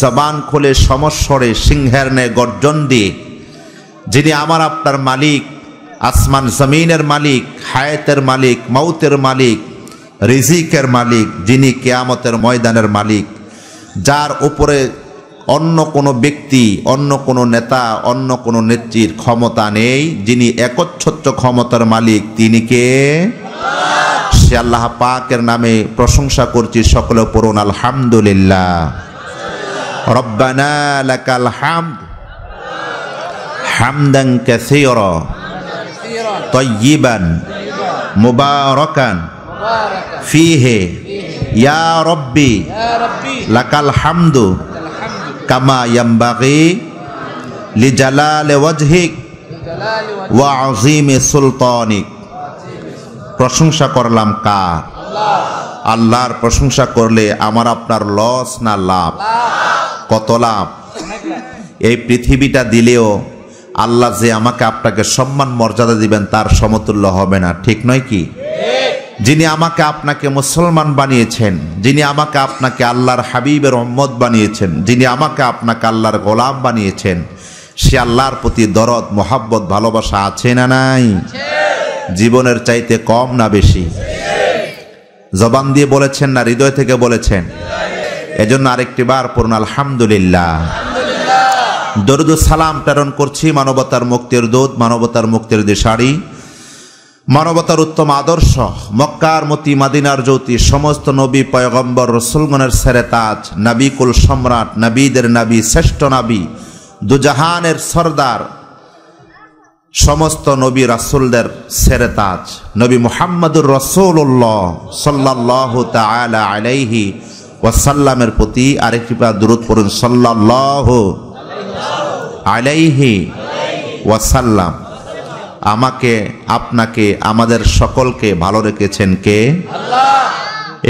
জবান খোলে সমস্বরে সিংহের ন্যায় গর্জন দিয়ে যিনি আমার আপনার মালিক আসমান জমিনের মালিক হায়াতের মালিক মাউতের মালিক রিজিকের মালিক যিনি কেয়ামতের ময়দানের মালিক যার উপরে অন্য কোনো ব্যক্তি অন্য কোনো নেতা অন্য কোনো নেত্রীর ক্ষমতা নেই যিনি একচ্ছত্র ক্ষমতার মালিক তিনি কে সে আল্লাহ পাকের নামে প্রশংসা করছি সকলে পড়ুন আলহামদুলিল্লাহ রব্বানা লাকাল হামদ হামদান কাসীরা طيبا مباركا فيه يا ربي لك الحمد كما ينبغي لجلال وجهك وعظيم سلطانك প্রশংসা করলাম কার আল্লাহর প্রশংসা করলে আমার আপনার লস না লাভ কত লাভ এই পৃথিবীটা দিলেও আল্লাহ যে আমাকে আপনাকে সম্মান মর্যাদা দিবেন তার সমতুল্য হবে না ঠিক নয় কি যিনি আমাকে আপনাকে মুসলমান বানিয়েছেন যিনি আমাকে আপনাকে আল্লাহর হাবিবের অম্মদ বানিয়েছেন যিনি আমাকে আপনাকে আল্লাহর গোলাম বানিয়েছেন সে আল্লাহর প্রতি দরদ মোহাব্বত ভালোবাসা আছে না নাই জীবনের চাইতে কম না বেশি জবান দিয়ে বলেছেন না হৃদয় থেকে বলেছেন এজন্য আরেকটি বার পড়ুন আলহামদুলিল্লাহ দরুদ সালাম প্রেরণ করছি মানবতার মুক্তির দুধ মানবতার মুক্তির দিশারি মানবতার উত্তম আদর্শ মক্কার মতি মাদিনার জ্যোতি সমস্ত নবী পয়গম্বর রসুলগণের সেরে তাজ নাবিকুল সম্রাট নাবিদের নাবি শ্রেষ্ঠ নাবি দুজাহানের সর্দার সমস্ত নবী রাসুলদের সেরে তাজ নবী মোহাম্মদুর রসুল্লাহ সাল্লাহ আলাইহি ওয়াসাল্লামের প্রতি আরেকটি পা দূরত পড়ুন সাল্লাহ আলাইহি ওয়াসাল্লাম আমাকে আপনাকে আমাদের সকলকে ভালো রেখেছেন কে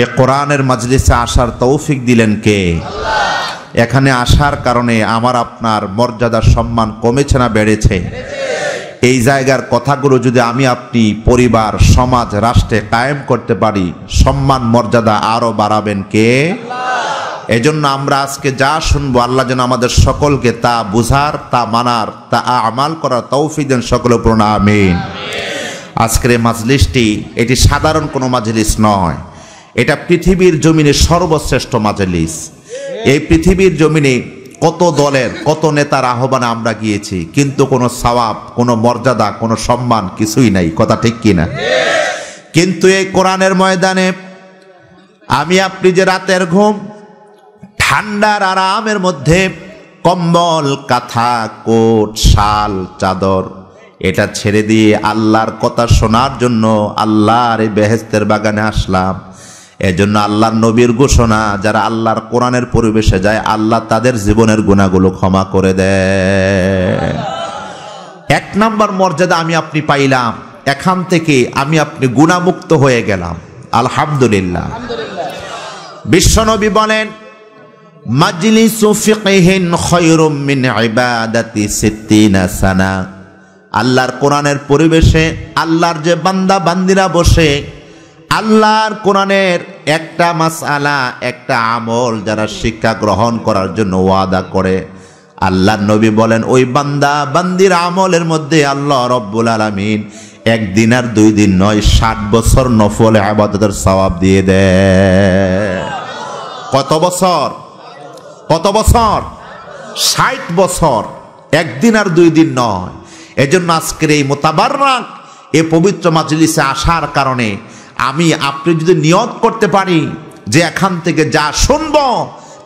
এ কোরআনের মাজলিসে আসার তৌফিক দিলেন কে এখানে আসার কারণে আমার আপনার মর্যাদা সম্মান কমেছে না বেড়েছে এই জায়গার কথাগুলো যদি আমি আপনি পরিবার সমাজ রাষ্ট্রে কায়েম করতে পারি সম্মান মর্যাদা আরও বাড়াবেন কে এজন্য আমরা আজকে যা শুনবো আল্লাহ যেন আমাদের সকলকে তা বুঝার তা মানার তা আমাল করার তৌফি দেন সকল প্রণামিন আজকের এই মাজলিসটি এটি সাধারণ কোনো মাজলিস নয় এটা পৃথিবীর জমিনে সর্বশ্রেষ্ঠ মাজলিস এই পৃথিবীর জমিনে কত দলের কত নেতার আহ্বানে আমরা গিয়েছি কিন্তু কোনো সওয়াব কোনো মর্যাদা কোনো সম্মান কিছুই নাই কথা ঠিক কিনা কিন্তু এই কোরআনের ময়দানে আমি আপনি যে রাতের ঘুম ঠান্ডার আরামের মধ্যে কম্বল কাঁথা কোট শাল চাদর এটা ছেড়ে দিয়ে আল্লাহর কথা শোনার জন্য আল্লাহর এই বেহেস্তের বাগানে আসলাম এজন্য আল্লাহর নবীর ঘোষণা যারা আল্লাহর কোরআনের পরিবেশে যায় আল্লাহ তাদের জীবনের গুণাগুলো ক্ষমা করে দেয় এক নাম্বার মর্যাদা আমি আপনি পাইলাম এখান থেকে আমি আপনি গুণামুক্ত হয়ে গেলাম আলহামদুলিল্লাহ বিশ্বনবী বলেন মাজলিসু সানা আল্লাহর কোরআনের পরিবেশে আল্লাহর যে বান্দা বান্দিরা বসে আল্লাহর কোরআনের একটা মাসালা একটা আমল যারা শিক্ষা গ্রহণ করার জন্য ওয়াদা করে আল্লাহ নবী বলেন ওই বান্দা বান্দির আমলের মধ্যে আল্লাহ রব্বুল আলমিন একদিন আর দুই দিন নয় ষাট বছর নফল আবাদতের সবাব দিয়ে দেয় কত বছর কত বছর ষাট বছর একদিন আর দুই দিন নয় এজন্য আজকের এই মোতাবার এ পবিত্র মাজলিসে আসার কারণে আমি আপনি যদি নিয়ত করতে পারি যে এখান থেকে যা শুনব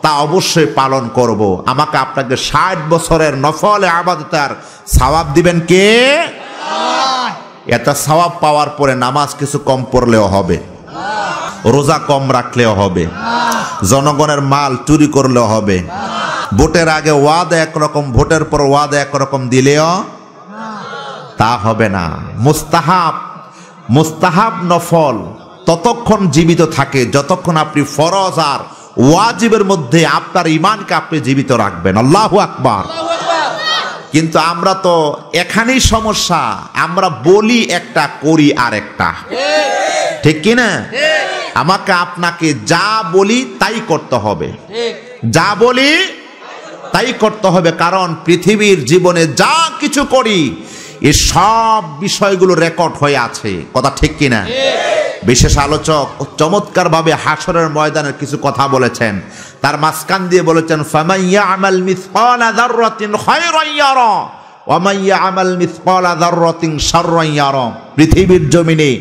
তা অবশ্যই পালন করব। আমাকে আপনাকে ষাট বছরের আবাদ আবাদতার সবাব দিবেন কে এটা সবাব পাওয়ার পরে নামাজ কিছু কম পড়লেও হবে রোজা কম রাখলেও হবে জনগণের মাল চুরি করলেও হবে ভোটের আগে ওয়াদ একরকম ভোটের পর ওয়াদ একরকম দিলেও তা হবে না মুস্তাহাব মুস্তাহাব নফল ততক্ষণ জীবিত থাকে যতক্ষণ আপনি ফরজ আর ওয়াজিবের মধ্যে আপনার ইমানকে আপনি জীবিত রাখবেন আল্লাহ আকবার কিন্তু আমরা তো এখানেই সমস্যা আমরা বলি একটা করি আর একটা ঠিক কিনা আমাকে আপনাকে যা বলি তাই করতে হবে যা বলি তাই করতে হবে কারণ পৃথিবীর জীবনে যা কিছু করি এ সব বিষয়গুলো রেকর্ড হয়ে আছে কথা ঠিক কিনা বিশেষ আলোচক চমৎকারভাবে হাসরের ময়দানের কিছু কথা বলেছেন তার মাঝখান দিয়ে বলেছেন ফামাইয়া আমাল মিসকালা যাররাতিন খায়রান ইয়ারা ওয়ামাইয়া আমাল মিসকালা যাররাতিন শাররান ইয়ারা পৃথিবীর জমিনে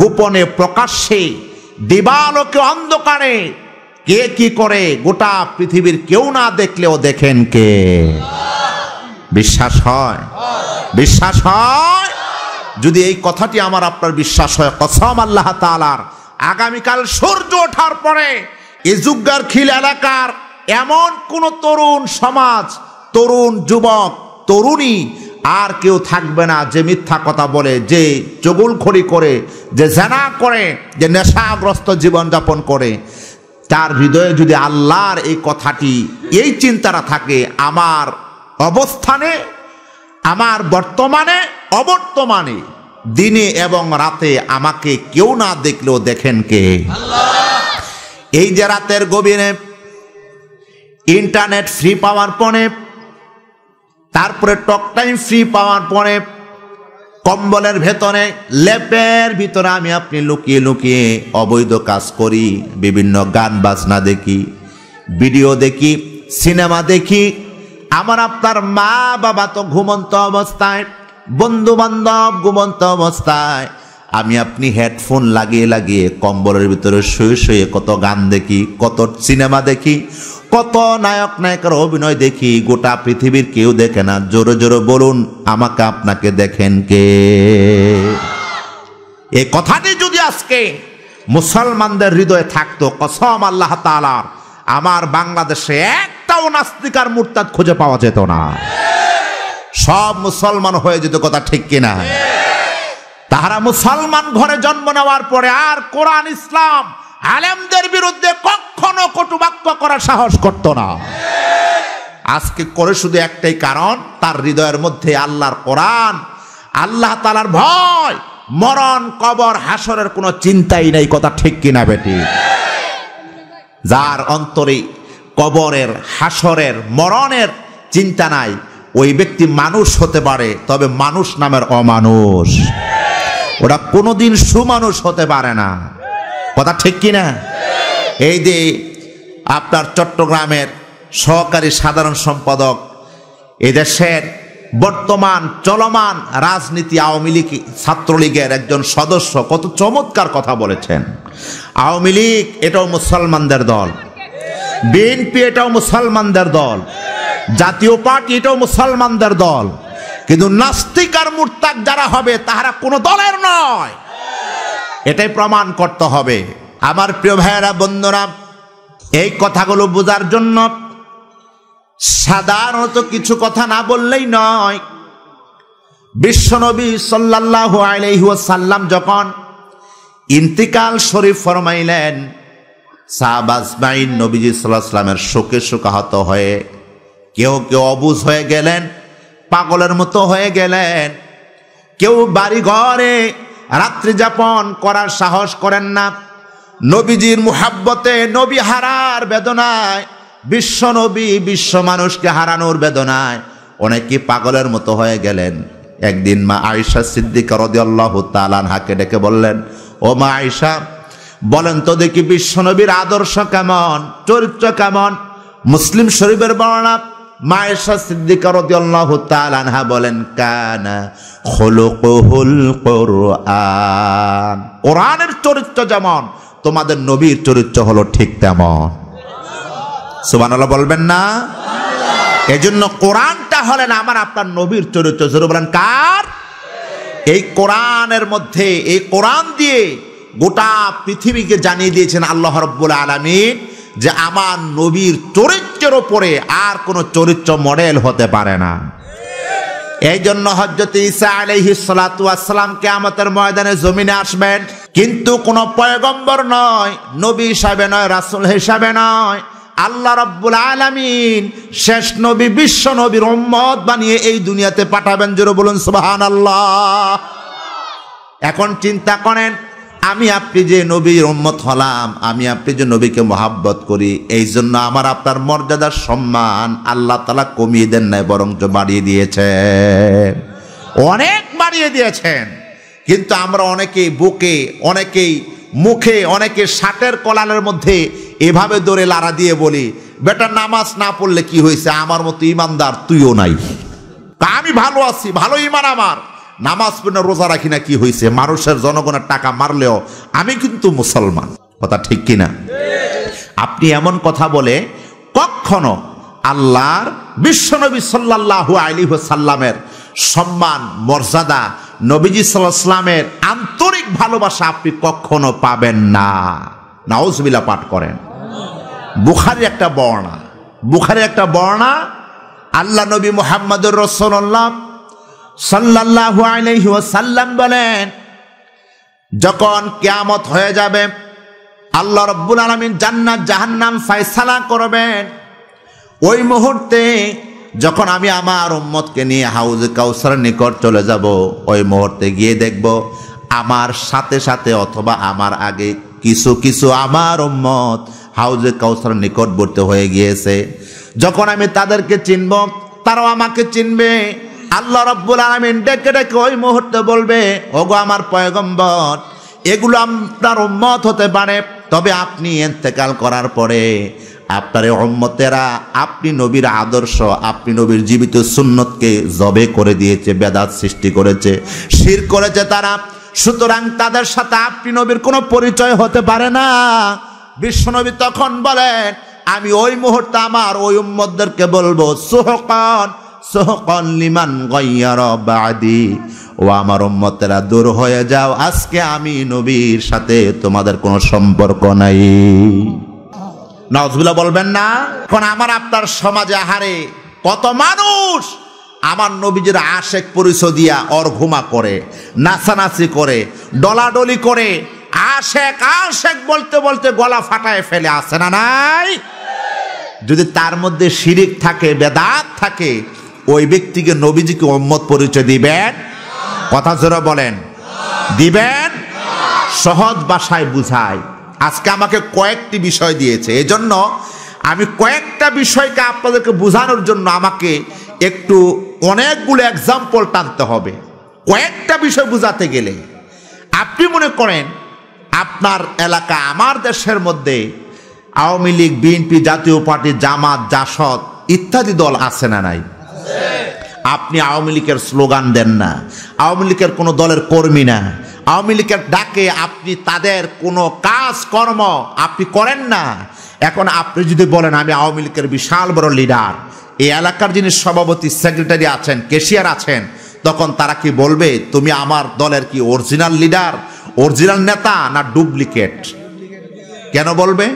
গোপনে প্রকাশ্যে দিবালোকে অন্ধকারে কে কি করে গোটা পৃথিবীর কেউ না দেখলেও দেখেন কে বিশ্বাস হয় বিশ্বাস হয় যদি এই কথাটি আমার আপনার বিশ্বাস হয় কসম আল্লাহ তালার আগামীকাল সূর্য ওঠার পরে এজুগার খিল এলাকার এমন কোন তরুণ সমাজ তরুণ যুবক তরুণী আর কেউ থাকবে না যে মিথ্যা কথা বলে যে খড়ি করে যে জেনা করে যে নেশাগ্রস্ত জীবনযাপন করে তার হৃদয়ে যদি আল্লাহর এই কথাটি এই চিন্তাটা থাকে আমার অবস্থানে আমার বর্তমানে অবর্তমানে দিনে এবং রাতে আমাকে কেউ না দেখলেও দেখেন কে এই যে রাতের গভীরে ইন্টারনেট ফ্রি পাওয়ার পরে তারপরে টক টাইম ফ্রি পাওয়ার পরে কম্বলের ভেতরে ল্যাপের ভিতরে আমি আপনি লুকিয়ে লুকিয়ে অবৈধ কাজ করি বিভিন্ন গান বাজনা দেখি ভিডিও দেখি সিনেমা দেখি আমার আপনার মা বাবা তো ঘুমন্ত অবস্থায় বন্ধু বান্ধব ঘুমন্ত অবস্থায় আমি আপনি হেডফোন লাগিয়ে লাগিয়ে কম্বলের ভিতরে শুয়ে শুয়ে কত গান দেখি কত সিনেমা দেখি কত নায়ক নায়কের অভিনয় দেখি গোটা পৃথিবীর কেউ দেখে না জোরে জোরে বলুন আমাকে আপনাকে দেখেন কে এ কথাটি যদি আজকে মুসলমানদের হৃদয়ে থাকতো কসম আল্লাহ তালার আমার বাংলাদেশে এক একটাও নাস্তিকার মুরতাদ খুঁজে পাওয়া যেত না সব মুসলমান হয়ে যেত কথা ঠিক কিনা তাহারা মুসলমান ঘরে জন্ম নেওয়ার পরে আর কোরআন ইসলাম আলেমদের বিরুদ্ধে কখনো কটুবাক্য করার সাহস করত না আজকে করে শুধু একটাই কারণ তার হৃদয়ের মধ্যে আল্লাহর কোরআন আল্লাহ তালার ভয় মরণ কবর হাসরের কোনো চিন্তাই নেই কথা ঠিক কিনা বেটি যার অন্তরে কবরের হাসরের মরণের চিন্তা নাই ওই ব্যক্তি মানুষ হতে পারে তবে মানুষ নামের অমানুষ ওরা কোনোদিন সুমানুষ হতে পারে না কথা ঠিক কিনা এই যে আপনার চট্টগ্রামের সহকারী সাধারণ সম্পাদক এদেশের বর্তমান চলমান রাজনীতি আওয়ামী লীগ ছাত্রলীগের একজন সদস্য কত চমৎকার কথা বলেছেন আওয়ামী লীগ এটাও মুসলমানদের দল বিএনপি এটাও মুসলমানদের দল জাতীয় পার্টি এটাও মুসলমানদের দল কিন্তু নাস্তিক আর মুরতাক যারা হবে তাহারা কোনো দলের নয় এটাই প্রমাণ করতে হবে আমার প্রিয় ভাইয়েরা বন্ধুরা এই কথাগুলো বোঝার জন্য সাধারণত কিছু কথা না বললেই নয় বিশ্বনবী সাল্লাহ সাল্লাম যখন ইন্তিকাল শরীফ ফরমাইলেন সাহাবাজমাইন নবীজি সাল্লাহ সাল্লামের শোকে শোকাহত হয়ে কেউ কেউ অবুজ হয়ে গেলেন পাগলের মতো হয়ে গেলেন কেউ বাড়ি ঘরে রাত্রি যাপন করার সাহস করেন না নবীজির মুহাব্বতে নবী হারার বেদনায় বিশ্ব নবী বিশ্ব মানুষকে হারানোর বেদনায় অনেকে পাগলের মতো হয়ে গেলেন একদিন মা আয়সা সিদ্দিক রদি আল্লাহ হাকে ডেকে বললেন ও মা আয়সা বলেন তো দেখি বিশ্বনবীর আদর্শ কেমন চরিত্র কেমন মুসলিম শরীফের বর্ণনা মায়েশা সিদ্দিকা রাদিয়াল্লাহু তাআলা আনহা বলেন কানা খুলুকুহুল কোরআন কোরআনের চরিত্র যেমন তোমাদের নবীর চরিত্র হলো ঠিক তেমন সুবহানাল্লাহ বলবেন না এজন্য কোরআনটা হলেন আমার আপনার নবীর চরিত্র বলেন কার এই কোরআনের মধ্যে এই কোরআন দিয়ে গোটা পৃথিবীকে জানিয়ে দিয়েছেন আল্লাহ রব্বুল আলমিন যে আমার নবীর চরিত্রের ওপরে আর কোনো চরিত্র মডেল হতে পারে না এই জন্য হজরত ইসা আলহি সালাতাম কেয়ামতের ময়দানে জমিনে আসবেন কিন্তু কোনো পয়গম্বর নয় নবী হিসাবে নয় রাসুল হিসাবে নয় আল্লাহ রব্বুল আলমিন শেষ নবী বিশ্ব নবীর উম্মত বানিয়ে এই দুনিয়াতে পাঠাবেন জোরে বলুন সুবাহান আল্লাহ এখন চিন্তা করেন আমি আপনি যে নবীর উম্মত হলাম আমি আপনি যে নবীকে মহাব্বত করি এই জন্য আমার আপনার মর্যাদার সম্মান আল্লাহ তালা কমিয়ে দেন নাই বরঞ্চ বাড়িয়ে দিয়েছেন অনেক বাড়িয়ে দিয়েছেন কিন্তু আমরা অনেকেই বুকে অনেকেই মুখে অনেকে ষাটের কলালের মধ্যে এভাবে দৌড়ে লাড়া দিয়ে বলি বেটা নামাজ না পড়লে কি হয়েছে আমার মতো ইমানদার তুইও নাই আমি ভালো আছি ভালো ইমান আমার নামাজ পড়ে রোজা রাখি না কি হয়েছে মানুষের জনগণের টাকা মারলেও আমি কিন্তু মুসলমান কথা ঠিক কিনা আপনি এমন কথা বলে কখনো আল্লাহর বিশ্বনবী সাল্লাহ আলী সাল্লামের সম্মান মর্যাদা নবীজি সাল্লাহামের আন্তরিক ভালোবাসা আপনি কখনো পাবেন না নাউজবিলা পাঠ করেন বুখারি একটা বর্ণা বুখারি একটা বর্ণা আল্লাহ নবী মোহাম্মদুর রসল্লাহ সাল্লাম বলেন যখন কিয়ামত হয়ে যাবে আল্লাহ রব্বুল আলমিন জান্নাত জাহান্নাম ফাইসালা করবেন ওই মুহূর্তে যখন আমি আমার উম্মতকে নিয়ে হাউজ কাউসারের নিকট চলে যাব ওই মুহূর্তে গিয়ে দেখব আমার সাথে সাথে অথবা আমার আগে কিছু কিছু আমার উম্মত হাউজে কাউসার নিকটবর্তী হয়ে গিয়েছে যখন আমি তাদেরকে চিনব তারাও আমাকে চিনবে আল্লাহ রব্বুল আলমিন ডেকে ডেকে ওই মুহূর্তে বলবে ওগো আমার পয়গম্বর এগুলো আপনার উম্মত হতে পারে তবে আপনি এতেকাল করার পরে আপনার উম্মতেরা আপনি নবীর আদর্শ আপনি নবীর জীবিত সুন্নতকে জবে করে দিয়েছে বেদাত সৃষ্টি করেছে শির করেছে তারা সুতরাং তাদের সাথে আপনি নবীর কোনো পরিচয় হতে পারে না বিশ্বনবী তখন বলেন আমি ওই মুহূর্তে আমার ওই উম্মদদেরকে বলবো সুহকন ও আমার উম্মতেরা দূর হয়ে যাও আজকে আমি নবীর সাথে তোমাদের কোনো সম্পর্ক নাই নজগুলা বলবেন না এখন আমার আপনার সমাজে হারে কত মানুষ আমার নবীজির আশেক পরিচয় দিয়া অর্ঘুমা করে নাচানাচি করে ডলাডলি করে আশেক আশেক বলতে বলতে গলা ফাটায় ফেলে আসে না নাই যদি তার মধ্যে শিরিক থাকে বেদাত থাকে ওই ব্যক্তিকে নবীজিকে উম্মত পরিচয় দিবেন কথা জোরা বলেন দিবেন সহজ ভাষায় বুঝায় আজকে আমাকে কয়েকটি বিষয় দিয়েছে এজন্য আমি কয়েকটা বিষয়কে আপনাদেরকে বোঝানোর জন্য আমাকে একটু অনেকগুলো এক্সাম্পল টানতে হবে কয়েকটা বিষয় বোঝাতে গেলে আপনি মনে করেন আপনার এলাকা আমার দেশের মধ্যে আওয়ামী লীগ বিএনপি জাতীয় পার্টি জামাত জাসদ ইত্যাদি দল আছে না নাই আপনি আওয়ামী লীগের স্লোগান দেন না আওয়ামী লীগের কোনো দলের কর্মী না আওয়ামী লীগের ডাকে আপনি তাদের কোনো কাজ কর্ম আপনি করেন না এখন আপনি যদি বলেন আমি আওয়ামী লীগের বিশাল বড় লিডার এই এলাকার যিনি সভাপতি সেক্রেটারি আছেন কেশিয়ার আছেন তখন তারা কি বলবে তুমি আমার দলের কি অরিজিনাল লিডার অরিজিনাল নেতা না ডুপ্লিকেট কেন বলবে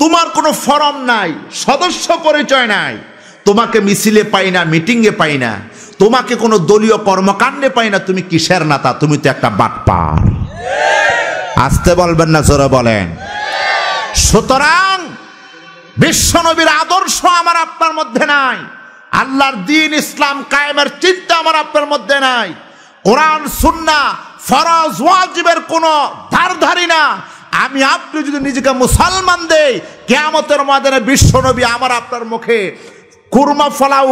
তোমার কোনো ফরম নাই সদস্য পরিচয় নাই তোমাকে মিছিলে পাই না মিটিংয়ে পাই না তোমাকে কোনো দলীয় কর্মকাণ্ডে পাই না তুমি কিসের নাতা তুমি তো একটা বাটপার আসতে বলবেন না জোরে বলেন সুতরাং বিশ্বনবীর আদর্শ আমার আপনার মধ্যে নাই আল্লাহর দিন ইসলাম কায়েমের চিন্তা আমার আপনার মধ্যে নাই কোরআন সুন্না ফরজ ওয়াজিবের কোনো ধারধারি না আমি আপনি যদি নিজেকে মুসলমান দেই কেয়ামতের ময়দানে বিশ্বনবী আমার আপনার মুখে কুরমা ফলাউ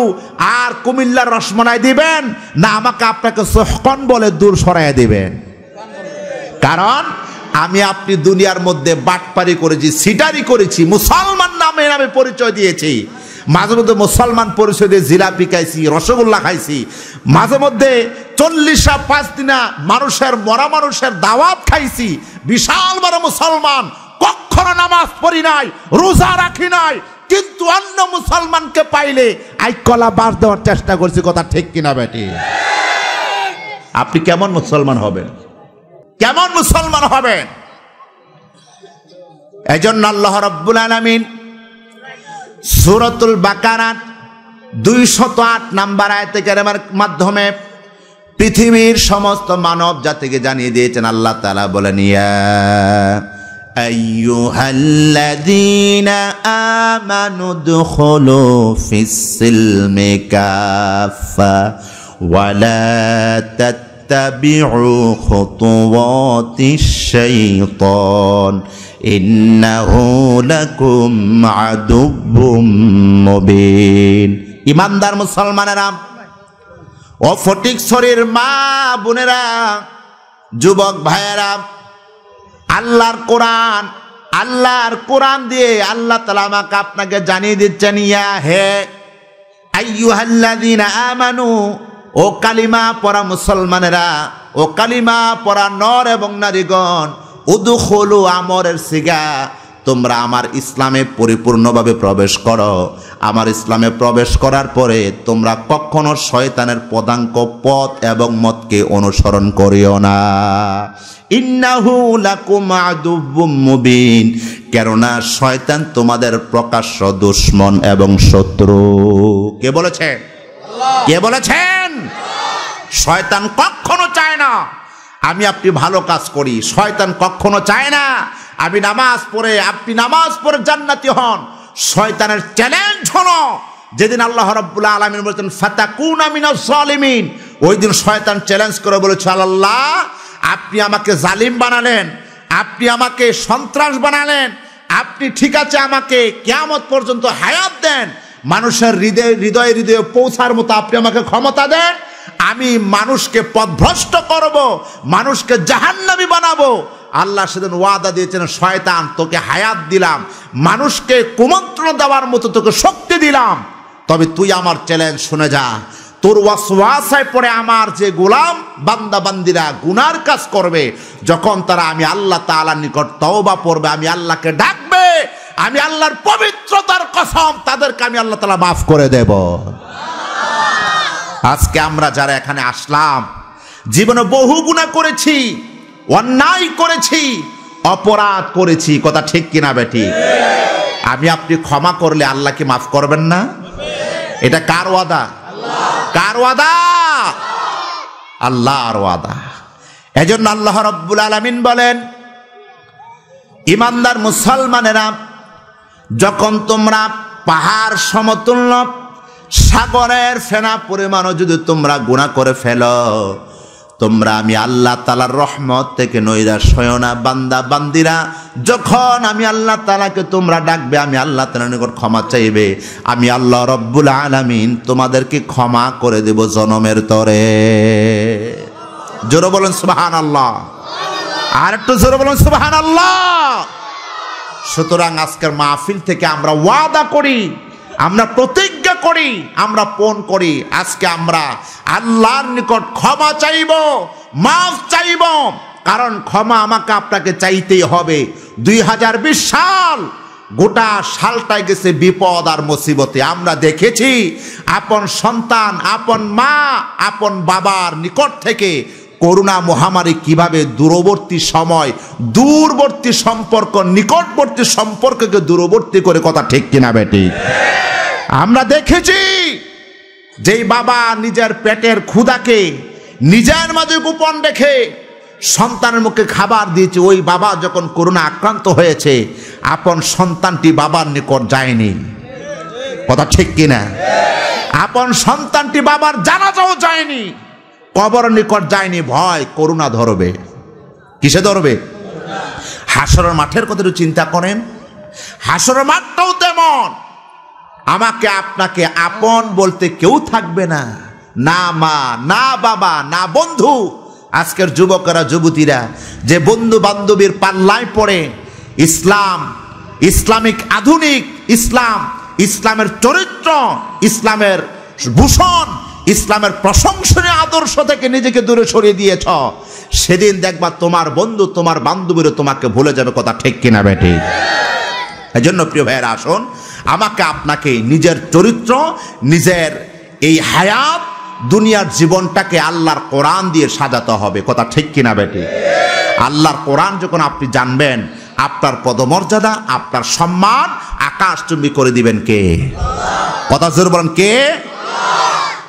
আর কুমিল্লার রসমলাই দিবেন না আমাকে আপনাকে সহকন বলে দূর সরাই দিবেন কারণ আমি আপনি দুনিয়ার মধ্যে বাটপারি করেছি সিটারি করেছি মুসলমান নামে নামে পরিচয় দিয়েছি মাঝে মধ্যে মুসলমান পরিষদে জিলাপি খাইছি রসগোল্লা খাইছি মাঝে মধ্যে চল্লিশা পাঁচ দিনা মানুষের মরা মানুষের দাওয়াত খাইছি বিশাল বড় মুসলমান কখনো নামাজ পড়ি নাই রোজা রাখি নাই কিন্তু অন্য মুসলমানকে পাইলে আই কলা বাস দেওয়ার চেষ্টা করছি কথা ঠিক কিনা বেটি আপনি কেমন মুসলমান হবেন কেমন মুসলমান হবেন জন্য আল্লাহ রব্বুল আলমিন সুরতুল বাকারাত দুইশত আট নাম্বার আয়তে কেরামের মাধ্যমে পৃথিবীর সমস্ত মানব জাতিকে জানিয়ে দিয়েছেন আল্লাহ তালা বলেন ইয়া أيها الذين آمنوا ادخلوا في السلم كافة ولا تتبعوا خطوات الشيطان إنه لكم عدو مبين ইমানদার মুসলমানেরা ও ফটিক শরীর মা বোনেরা যুবক ভাইয়েরা আল্লাহর কোরআন আল্লাহর কোরআন দিয়ে আল্লাহ তালা আমাকে আপনাকে জানিয়ে দিচ্ছেন ইয়া হে আমানু ও কালিমা পরা মুসলমানেরা ও কালিমা পরা নর এবং নারীগণ উদুখলু আমরের সিগা তোমরা আমার ইসলামে পরিপূর্ণভাবে প্রবেশ করো আমার ইসলামে প্রবেশ করার পরে তোমরা কখনো শয়তানের পদাঙ্ক পথ এবং মতকে অনুসরণ করিও না কেননা শয়তান তোমাদের প্রকাশ্য দুশ্মন এবং শত্রু কে বলেছে কে বলেছেন শয়তান কখনো চায় না আমি আপনি ভালো কাজ করি শয়তান কখনো চায় না আমি নামাজ পড়ে আপনি নামাজ পড়ে জান্নাতি হন শয়তানের চ্যালেঞ্জ হন যেদিন আল্লাহ রব্বুল্লাহ আলমিন বলছেন ফাতাকুন আমিনা সালিমিন ওই দিন শয়তান চ্যালেঞ্জ করে বলেছে আল্লাহ আপনি আমাকে জালিম বানালেন আপনি আমাকে সন্ত্রাস বানালেন আপনি ঠিক আছে আমাকে কেয়ামত পর্যন্ত হায়াত দেন মানুষের হৃদয় হৃদয়ে হৃদয়ে পৌঁছার মতো আপনি আমাকে ক্ষমতা দেন আমি মানুষকে পথভ্রষ্ট করব মানুষকে জাহান্নামি বানাবো আল্লাহ সেদিন ওয়াদা দিয়েছেন শয়তান তোকে হায়াত দিলাম মানুষকে কুমন্ত্রণ দেওয়ার মতো তোকে শক্তি দিলাম তবে তুই আমার চ্যালেঞ্জ শুনে যা তোর ওয়াসায় পড়ে আমার যে গোলাম বান্দাবান্দিরা গুনার কাজ করবে যখন তারা আমি আল্লাহ তালার নিকট তওবা পড়বে আমি আল্লাহকে ডাকবে আমি আল্লাহর পবিত্রতার কসম তাদেরকে আমি আল্লাহ তালা মাফ করে দেব আজকে আমরা যারা এখানে আসলাম জীবনে বহু গুণা করেছি অন্যায় করেছি অপরাধ করেছি কথা ঠিক কিনা বেটি আমি আপনি ক্ষমা করলে আল্লাহকে মাফ করবেন না এটা কার ওয়াদা কার ওয়াদা আল্লাহর ওয়াদা এজন্য আল্লাহ রব্বুল আলমিন বলেন ইমানদার মুসলমানেরা যখন তোমরা পাহাড় সমতুল্য সাগরের ফেনা পরিমাণও যদি তোমরা গুণা করে ফেলো তোমরা আমি আল্লাহ তালার রহমত থেকে নৈরা সয়না বান্দা বান্দিরা যখন আমি আল্লাহ তালাকে তোমরা ডাকবে আমি আল্লাহ তালা নিকট ক্ষমা চাইবে আমি আল্লাহ রব্বুল আলমিন তোমাদেরকে ক্ষমা করে দেব জনমের তরে জোরে বলেন সুবাহান আল্লাহ আর একটু জোরে বলেন সুবাহান আল্লাহ সুতরাং আজকের মাহফিল থেকে আমরা ওয়াদা করি আমরা প্রতিজ্ঞা করি আমরা পণ করি আজকে আমরা আল্লাহর নিকট ক্ষমা চাইব মাফ চাইব কারণ ক্ষমা আমাকে আপনাকে চাইতেই হবে দুই সাল গোটা সালটায় গেছে বিপদ আর মুসিবতে আমরা দেখেছি আপন সন্তান আপন মা আপন বাবার নিকট থেকে করোনা মহামারী কিভাবে দূরবর্তী সময় দূরবর্তী সম্পর্ক নিকটবর্তী সম্পর্ককে দূরবর্তী করে কথা ঠিক কিনা বেটি আমরা দেখেছি যেই বাবা নিজের পেটের ক্ষুদাকে নিজের মাঝে গোপন রেখে সন্তানের মুখে খাবার দিয়েছে ওই বাবা যখন করোনা আক্রান্ত হয়েছে আপন সন্তানটি বাবার নিকট যায়নি কথা ঠিক কিনা আপন সন্তানটি বাবার জানাজাও যায়নি কবর নিকট যায়নি ভয় করুণা ধরবে কিসে ধরবে হাসরের মাঠের কথা একটু চিন্তা করেন হাসরের মাঠটাও তেমন আমাকে আপনাকে আপন বলতে কেউ থাকবে না না মা না বাবা না বন্ধু আজকের যুবকেরা যুবতীরা যে বন্ধু বান্ধবীর পাল্লায় পড়ে ইসলাম ইসলামিক আধুনিক ইসলাম ইসলামের চরিত্র ইসলামের ভূষণ ইসলামের প্রশংসনীয় আদর্শ থেকে নিজেকে দূরে সরিয়ে দিয়েছ সেদিন দেখবা তোমার বন্ধু তোমার বান্ধবীরা তোমাকে ভুলে যাবে কথা ঠিক কিনা বেটে এজন্য প্রিয় ভাইয়ের আসুন আমাকে আপনাকে নিজের চরিত্র নিজের এই হায়াত দুনিয়ার জীবনটাকে আল্লাহর কোরআন দিয়ে সাজাতে হবে কথা ঠিক কিনা বেটে আল্লাহর কোরআন যখন আপনি জানবেন আপনার পদমর্যাদা আপনার সম্মান আকাশ চুম্বি করে দিবেন কে কথা জোর বলেন কে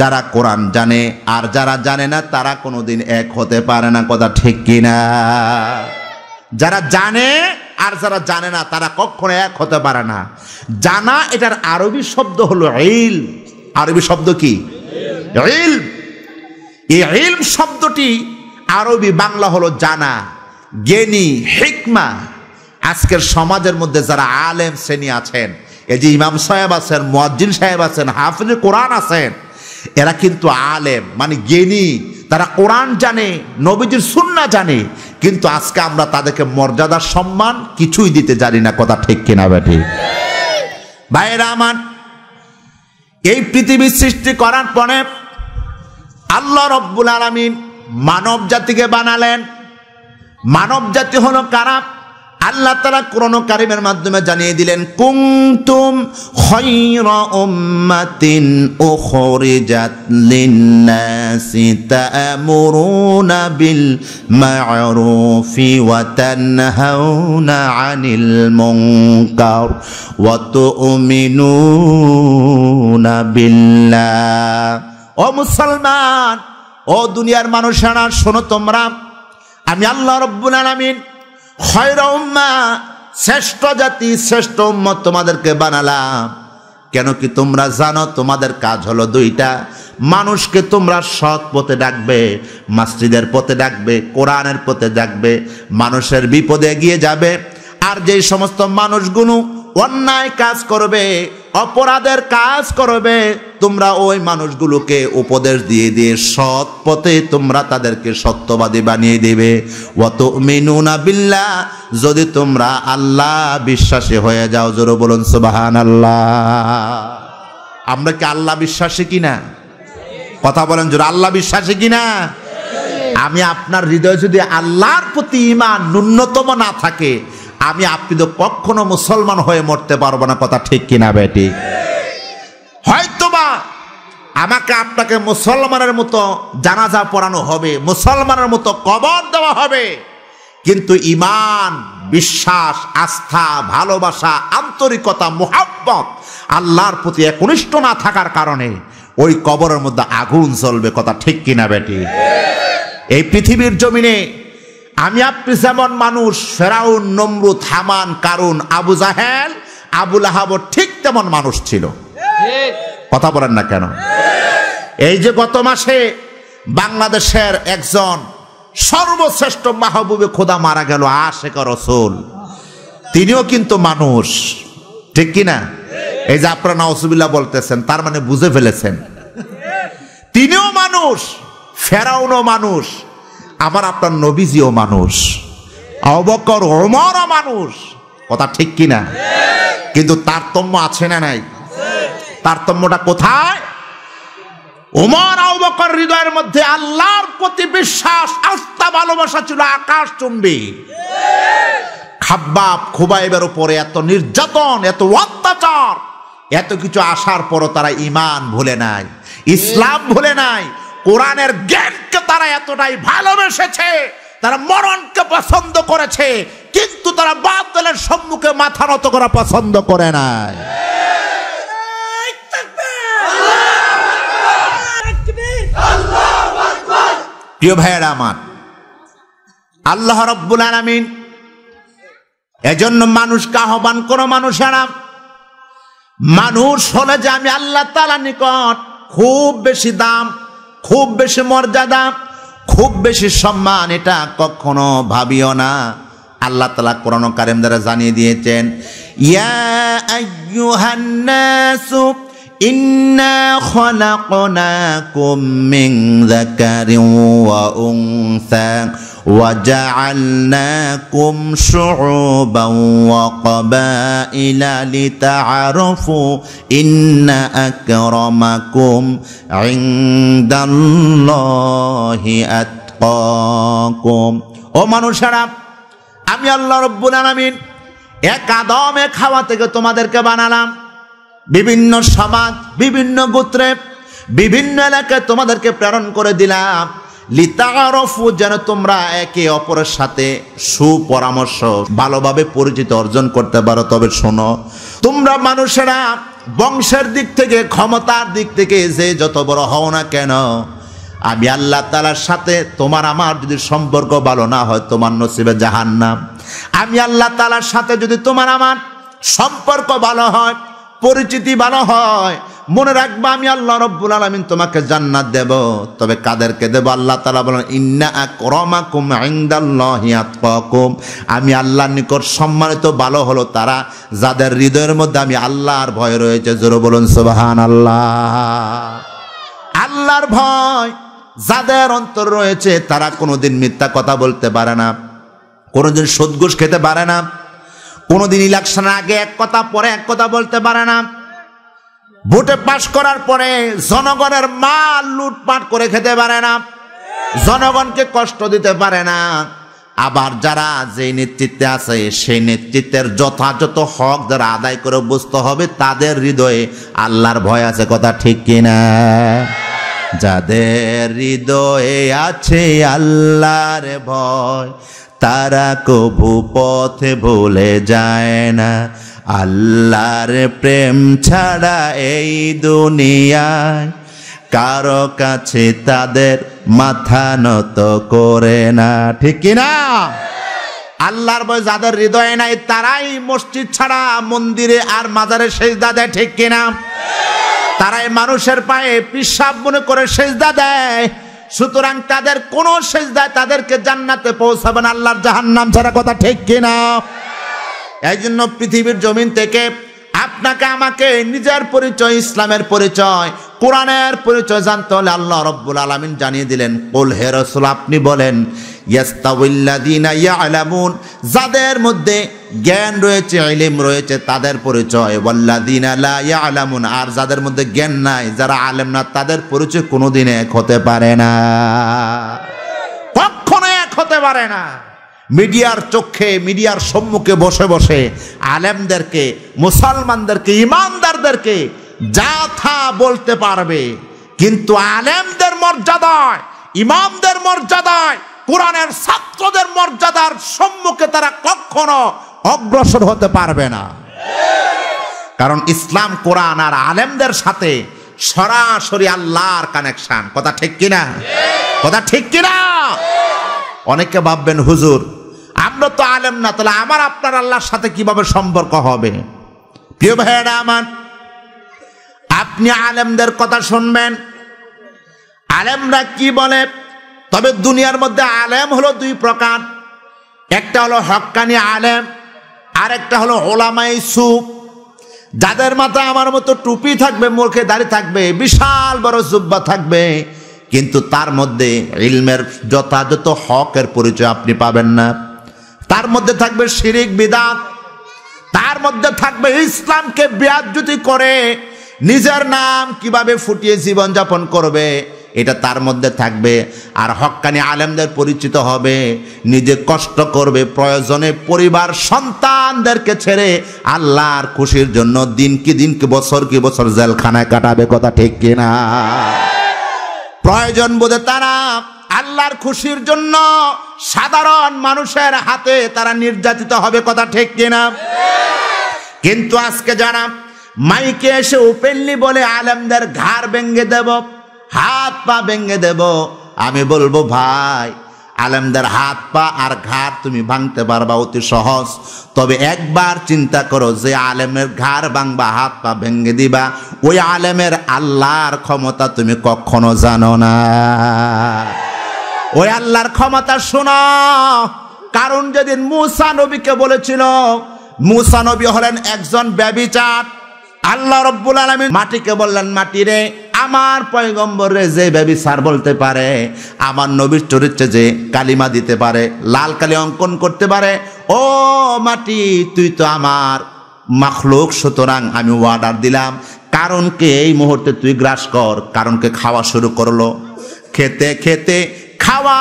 যারা কোরআন জানে আর যারা জানে না তারা কোনোদিন এক হতে পারে না কথা ঠিক কিনা যারা জানে আর যারা জানে না তারা কখনো এক হতে পারে না জানা এটার আরবি শব্দ হলো ইল আরবি শব্দ কি ইল এই ইল শব্দটি আরবি বাংলা হলো জানা জ্ঞানী হিকমা আজকের সমাজের মধ্যে যারা আলেম শ্রেণী আছেন এই যে ইমাম সাহেব আছেন মোয়াজ্জিন সাহেব আছেন হাফিজ কোরআন আছেন এরা কিন্তু আলেম মানে জ্ঞানী তারা কোরআন জানে নবীজির সুন্না জানে কিন্তু আজকে আমরা তাদেরকে মর্যাদা সম্মান কিছুই দিতে জানি না কথা ঠিক কিনা ব্যাটি ভাইয়েরা আমার এই পৃথিবী সৃষ্টি করার পরে আল্লাহ রব্বুল আলমিন মানব জাতিকে বানালেন মানব জাতি হলো কারাপ আল্লাহ তারা কোরআন কারিমের মাধ্যমে জানিয়ে দিলেন কুংতুম খয়রা উম্মাতিন উখরিজাত লিন্নাসি তা'মুরুনা বিল মা'রুফি ওয়া তানহাউনা আনিল মুনকার অত তু'মিনুনা বিল্লাহ ও মুসলমান ও দুনিয়ার মানুষেরা শোনো তোমরা আমি আল্লাহ রব্বুল আলামিন শ্রেষ্ঠ জাতি শ্রেষ্ঠ উম্মত তোমাদেরকে বানালাম কেন কি তোমরা জানো তোমাদের কাজ হলো দুইটা মানুষকে তোমরা সৎ পথে ডাকবে মাসজিদের পথে ডাকবে কোরআনের পথে ডাকবে মানুষের বিপদে এগিয়ে যাবে আর যেই সমস্ত মানুষগুলো অন্যায় কাজ করবে অপরাধের কাজ করবে তোমরা ওই মানুষগুলোকে উপদেশ দিয়ে দিয়ে সৎ পথে তোমরা তাদেরকে সত্যবাদী বানিয়ে দেবে অত না বিল্লা যদি তোমরা আল্লাহ বিশ্বাসী হয়ে যাও জোরো বলুন সুবাহান আল্লাহ আমরা কি আল্লাহ বিশ্বাসী কিনা কথা বলেন জোর আল্লাহ বিশ্বাসী কিনা আমি আপনার হৃদয় যদি আল্লাহর প্রতি ইমান ন্যূনতম না থাকে আমি আপনি তো কখনো মুসলমান হয়ে মরতে পারবো না কথা ঠিক কিনা বেটি হয়তোবা আমাকে আপনাকে মুসলমানের মতো জানাজা পড়ানো হবে মুসলমানের মতো কবর দেওয়া হবে কিন্তু ইমান বিশ্বাস আস্থা ভালোবাসা আন্তরিকতা মোহাম্মত আল্লাহর প্রতি একনিষ্ঠ না থাকার কারণে ওই কবরের মধ্যে আগুন জ্বলবে কথা ঠিক কিনা বেটি এই পৃথিবীর জমিনে আমি আপনি যেমন মানুষ ফেরাউন নমরুদ হামান কারুন আবু জাহেল আবুল আহাব ঠিক তেমন মানুষ ছিল কথা বলেন না কেন এই যে গত মাসে বাংলাদেশের একজন সর্বশ্রেষ্ঠ মাহবুবে খোদা মারা গেল আশেখ রসুল তিনিও কিন্তু মানুষ ঠিক কিনা এই যে আপনারা নওসুবিল্লা বলতেছেন তার মানে বুঝে ফেলেছেন তিনিও মানুষ ফেরাউনও মানুষ আমার আপনার নবীজিও মানুষ অবকর ওমরও মানুষ কথা ঠিক কিনা কিন্তু তারতম্য আছে না নাই তারতম্যটা কোথায় ওমর আবকর হৃদয়ের মধ্যে আল্লাহর প্রতি বিশ্বাস আস্থা ভালোবাসা ছিল আকাশ চুম্বি খাব্বাব খোবাইবের উপরে এত নির্যাতন এত অত্যাচার এত কিছু আসার পরও তারা ইমান ভুলে নাই ইসলাম ভুলে নাই কোরআনের জ্ঞানকে তারা এতটাই ভালোবেসেছে তারা মরণকে পছন্দ করেছে কিন্তু তারা বাতিলের সম্মুখে মাথা নত করা পছন্দ করে না প্রিয় ভাইয়েরা আমার আল্লাহ রব্বুল আলামিন এজন্য মানুষকে আহ্বান কোনো মানুষেরা মানুষ হলে যে আমি আল্লাহ তালা নিকট খুব বেশি দাম খুব বেশি মর্যাদা খুব বেশি সম্মান এটা কখনো ভাবিও না আল্লাহ তালা কোরআন কারেম দ্বারা জানিয়ে দিয়েছেন ইন্না وجعلناكم شعوبا وقبائل لتعرفوا إن أكرمكم عند الله أتقاكم ও মানুষেরা আমি আল্লাহ রব্বুল আলামিন এক আদমে খাওয়া থেকে তোমাদেরকে বানালাম বিভিন্ন সমাজ বিভিন্ন গোত্রে বিভিন্ন এলাকায় তোমাদেরকে প্রেরণ করে দিলাম লিতারফু যেন তোমরা একে অপরের সাথে সুপরামর্শ ভালোভাবে পরিচিত অর্জন করতে পারো তবে শোনো তোমরা মানুষেরা বংশের দিক থেকে ক্ষমতার দিক থেকে যে যত বড় হও না কেন আমি আল্লাহ তালার সাথে তোমার আমার যদি সম্পর্ক ভালো না হয় তোমার নসিবে জাহান্নাম আমি আল্লাহ তালার সাথে যদি তোমার আমার সম্পর্ক ভালো হয় পরিচিতি ভালো হয় মনে রাখবা আমি আল্লাহ রব্বুল আলমিন তোমাকে জান্নাত দেব তবে কাদেরকে দেব আল্লাহ তালা বলেন ইন্না করমাকুম আইন্দাল্লাহিয়াতকুম আমি আল্লাহর নিকট সম্মানিত ভালো হলো তারা যাদের হৃদয়ের মধ্যে আমি আল্লাহর ভয় রয়েছে জোর বলুন সুবাহান আল্লাহ আল্লাহর ভয় যাদের অন্তর রয়েছে তারা কোনোদিন মিথ্যা কথা বলতে পারে না কোনোদিন সদগুষ খেতে পারে না কোনোদিন ইলেকশনের আগে এক কথা পরে এক কথা বলতে পারে না ভোটে পাশ করার পরে জনগণের মাল লুটপাট করে খেতে পারে না জনগণকে কষ্ট দিতে পারে না আবার যারা যে নেতৃত্বে আছে সেই নেতৃত্বের যথাযথ হক যারা আদায় করে বুঝতে হবে তাদের হৃদয়ে আল্লাহর ভয় আছে কথা ঠিক কিনা যাদের হৃদয়ে আছে আল্লাহর ভয় তারা কবু পথে ভুলে যায় না আল্লাহর প্রেম ছাড়া এই দুনিয়ায় কারো কাছে তাদের মাথা নত করে না ঠিক না আল্লাহর বই যাদের হৃদয়ে নাই তারাই মসজিদ ছাড়া মন্দিরে আর মাজারে সেজদা দেয় ঠিক কিনা তারাই মানুষের পায়ে পিসাব মনে করে সেজদা দেয় সুতরাং তাদের কোন সেজদায় তাদেরকে জান্নাতে পৌঁছাবেন আল্লাহর নাম ছাড়া কথা ঠিক কিনা এই জন্য পৃথিবীর জমিন থেকে আপনাকে আমাকে নিজের পরিচয় ইসলামের পরিচয় কোরআনের পরিচয় জানতে হলে আল্লাহ রব্বুল আলমিন জানিয়ে দিলেন কোল হে রসুল আপনি বলেন যাদের মধ্যে জ্ঞান রয়েছে আলিম রয়েছে তাদের পরিচয় আলামুন আলা আর যাদের মধ্যে জ্ঞান নাই যারা আলেম না তাদের পরিচয় কোনোদিন এক হতে পারে না কখনো এক হতে পারে না মিডিয়ার চোখে মিডিয়ার সম্মুখে বসে বসে আলেমদেরকে মুসলমানদেরকে ইমানদারদেরকে যা থা বলতে পারবে কিন্তু আলেমদের মর্যাদায় ইমামদের মর্যাদায় কোরআনের ছাত্রদের মর্যাদার সম্মুখে তারা কখনো অগ্রসর হতে পারবে না কারণ ইসলাম কোরআন আর আলেমদের সাথে সরাসরি আল্লাহর কানেকশন কথা ঠিক কিনা কথা ঠিক কিনা অনেকে ভাববেন হুজুর আমরা তো আলেম না তাহলে আমার আপনার আল্লাহর সাথে কিভাবে সম্পর্ক হবে প্রিয় ভাইয়েরা আমার আপনি আলেমদের কথা শুনবেন আলেমরা কি বলে তবে দুনিয়ার মধ্যে আলেম হলো দুই প্রকার একটা হলো হকানি আলেম আর একটা হলো ওলামাই সুপ যাদের মাথায় আমার মতো টুপি থাকবে মুখে দাড়ি থাকবে বিশাল বড় জুব্বা থাকবে কিন্তু তার মধ্যে ইলমের যথাযথ হকের পরিচয় আপনি পাবেন না তার মধ্যে থাকবে শিরিক বিদাত তার মধ্যে থাকবে ইসলামকে যদি করে নিজের নাম কিভাবে ফুটিয়ে জীবনযাপন করবে এটা তার মধ্যে থাকবে আর হক্কানি আলেমদের পরিচিত হবে নিজে কষ্ট করবে প্রয়োজনে পরিবার সন্তানদেরকে ছেড়ে আল্লাহর খুশির জন্য দিন কি দিন কি বছর কি বছর জেলখানায় কাটাবে কথা ঠিক কিনা প্রয়োজন বোধে তারা আল্লাহর খুশির জন্য সাধারণ মানুষের হাতে তারা নির্যাতিত হবে কথা ঠিক কিনা কিন্তু আজকে যারা মাইকে এসে ওপেনলি বলে আলেমদের ঘাড় ভেঙ্গে দেব হাত পা ভেঙে দেব আমি বলবো ভাই আলেমদের হাত পা আর ঘাড় তুমি ভাঙতে পারবা অতি সহজ তবে একবার চিন্তা করো যে আলেমের ঘাড় ভাঙবা হাত পা ভেঙে দিবা ওই আলেমের আল্লাহর ক্ষমতা তুমি কখনো জানো না ওই আল্লাহর ক্ষমতা শোনো কারণ যেদিন মুসা নবীকে বলেছিল মুসা নবী হলেন একজন ব্যবিচার আল্লাহ রব্বুল আলমী মাটিকে বললেন মাটিরে আমার পয়গম্বরে যে ব্যবিচার বলতে পারে আমার নবীর চরিত্রে যে কালিমা দিতে পারে লাল কালি অঙ্কন করতে পারে ও মাটি তুই তো আমার মাখলুক সুতরাং আমি অর্ডার দিলাম কারণকে এই মুহূর্তে তুই গ্রাস কর কারণকে খাওয়া শুরু করলো খেতে খেতে খাওয়া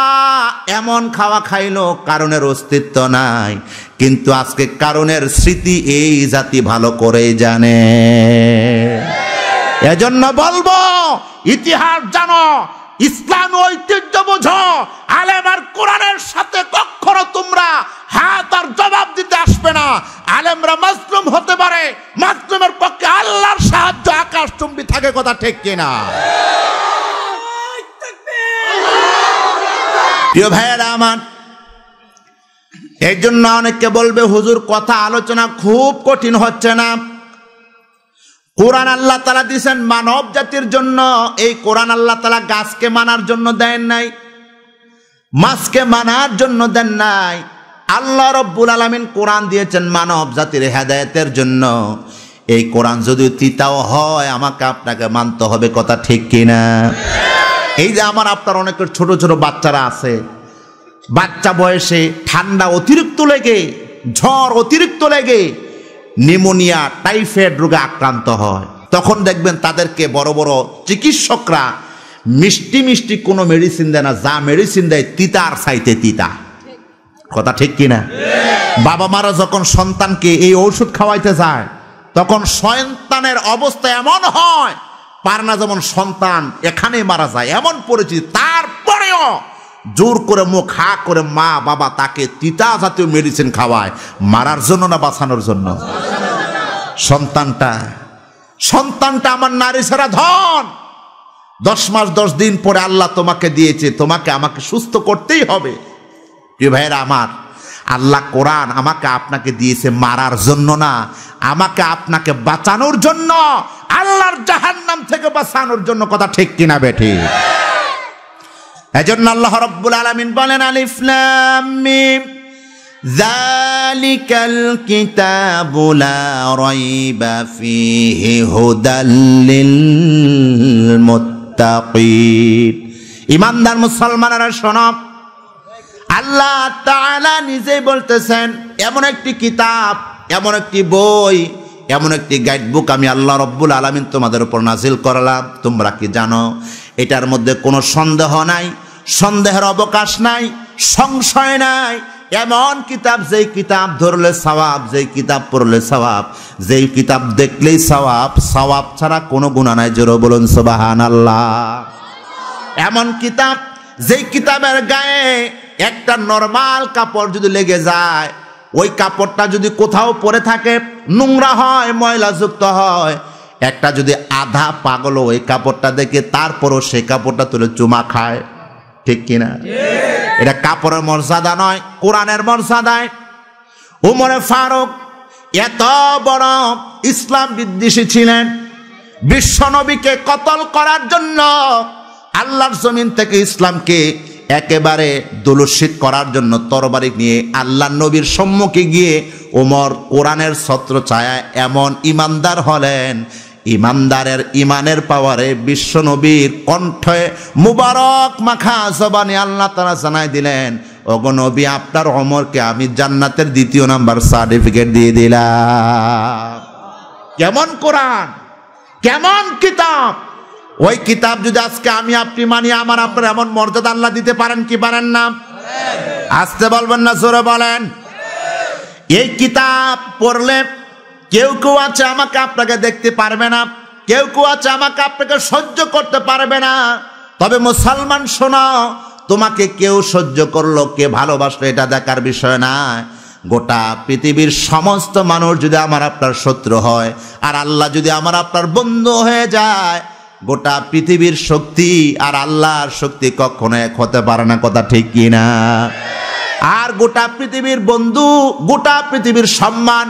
এমন খাওয়া খাইলো কারণের অস্তিত্ব নাই কিন্তু আজকে কারণের স্মৃতি এই জাতি ভালো করেই জানে এজন্য বলবো ইতিহাস জানো ইসলাম ঐতিহ্য বোঝো আলেম আর কোরআনের সাথে কখনো তোমরা হাত আর জবাব দিতে আসবে না আলেমরা মাসলুম হতে পারে মাসলুমের পক্ষে আল্লাহর সাহায্য আকাশ চুম্বি থাকে কথা ঠিক কিনা প্রিয় ভাইয়েরা আমার এই জন্য অনেকে বলবে হুজুর কথা আলোচনা খুব কঠিন হচ্ছে না কোরআন আল্লাহ তালা দিয়েছেন মানব জাতির জন্য এই কোরআন আল্লাহ তালা গাছকে মানার জন্য দেন নাই মাছকে মানার জন্য দেন নাই আল্লাহ রব্বুল আলমিন কোরআন দিয়েছেন মানব জাতির হেদায়তের জন্য এই কোরআন যদি তিতাও হয় আমাকে আপনাকে মানতে হবে কথা ঠিক কিনা এই যে আমার আপনার অনেকের ছোট ছোট বাচ্চারা আছে বাচ্চা বয়সে ঠান্ডা অতিরিক্ত লেগে ঝড় অতিরিক্ত লেগে নিমোনিয়া টাইফয়েড রোগে আক্রান্ত হয় তখন দেখবেন তাদেরকে বড় বড় চিকিৎসকরা মিষ্টি মিষ্টি কোনো মেডিসিন দেয় না যা মেডিসিন দেয় তিতার চাইতে তিতা কথা ঠিক কি না বাবা মারা যখন সন্তানকে এই ঔষধ খাওয়াইতে যায় তখন সন্তানের অবস্থা এমন হয় পার না যেমন সন্তান এখানে মারা যায় এমন পরিচিতি তারপরেও জোর করে মুখ হা করে মা বাবা তাকে তিতা জাতীয় মেডিসিন খাওয়ায় মারার জন্য না বাঁচানোর জন্য সন্তানটা সন্তানটা আমার নারী ছাড়া ধন দশ মাস দশ দিন পরে আল্লাহ তোমাকে দিয়েছে তোমাকে আমাকে সুস্থ করতেই হবে প্রিয় ভাইয়েরা আমার আল্লাহ কোরআন আমাকে আপনাকে দিয়েছে মারার জন্য না আমাকে আপনাকে বাঁচানোর জন্য আল্লাহর জাহান্নাম থেকে বাঁচানোর জন্য কথা ঠিক কিনা বেঠিক এজন্য আল্লাহ রব্বুল আলমিন বলেন আলিফলাম মিম ذلك الكتاب لا ريب فيه هدى للمتقين ইমানদার মুসলমানেরা শোনো আল্লাহ তাআলা নিজেই বলতেছেন এমন একটি কিতাব এমন একটি বই এমন একটি গাইড বুক আমি আল্লাহ রব্বুল আলমিন তোমাদের উপর নাজিল করালাম তোমরা কি জানো এটার মধ্যে কোনো সন্দেহ নাই সন্দেহের অবকাশ নাই সংশয় নাই এমন কিতাব যেই কিতাব ধরলে সবাব যেই কিতাব পড়লে সবাব যেই কিতাব দেখলেই সবাব সবাব ছাড়া কোনো গুণা নাই জোর বলুন সোবাহান আল্লাহ এমন কিতাব যেই কিতাবের গায়ে একটা নর্মাল কাপড় যদি লেগে যায় ওই কাপড়টা যদি কোথাও পরে থাকে নোংরা হয় ময়লাযুক্ত হয় একটা যদি আধা পাগল ওই কাপড়টা দেখে তারপরও সে কাপড়টা তুলে চুমা খায় ঠিক কিনা এটা কাপড়ের মর্যাদা নয় কোরআনের মর্যাদায় উমরে ফারুক এত বড় ইসলাম বিদ্বেষী ছিলেন বিশ্বনবীকে কতল করার জন্য আল্লাহর জমিন থেকে ইসলামকে একেবারে দুলুষিত করার জন্য তরবারি নিয়ে আল্লাহ নবীর সম্মুখে গিয়ে ওমর কোরআনের ছত্র ছায়া এমন ইমানদার হলেন ইমানদারের ইমানের পাওয়ারে বিশ্ব নবীর কণ্ঠে মুবারক মাখা জবানি আল্লাহ তারা জানাই দিলেন অগনবী আপনার অমরকে আমি জান্নাতের দ্বিতীয় নাম্বার সার্টিফিকেট দিয়ে দিলাম কেমন কোরআন কেমন কিতাব ওই কিতাব যদি আজকে আমি আপনি মানি আমার আপনার এমন মর্যাদা আল্লাহ দিতে পারেন কি পারেন না আসতে বলবেন না জোরে বলেন এই কিতাব পড়লে কেউ কেউ আছে আমাকে আপনাকে দেখতে পারবে না কেউ কেউ আছে আমাকে আপনাকে সহ্য করতে পারবে না তবে মুসলমান শোনা তোমাকে কেউ সহ্য করলো কে ভালোবাসলো এটা দেখার বিষয় না গোটা পৃথিবীর সমস্ত মানুষ যদি আমার আপনার শত্রু হয় আর আল্লাহ যদি আমার আপনার বন্ধু হয়ে যায় গোটা পৃথিবীর শক্তি আর আল্লাহর শক্তি কখনো এক হতে পারে না কথা ঠিক কিনা আর গোটা পৃথিবীর বন্ধু গোটা পৃথিবীর সম্মান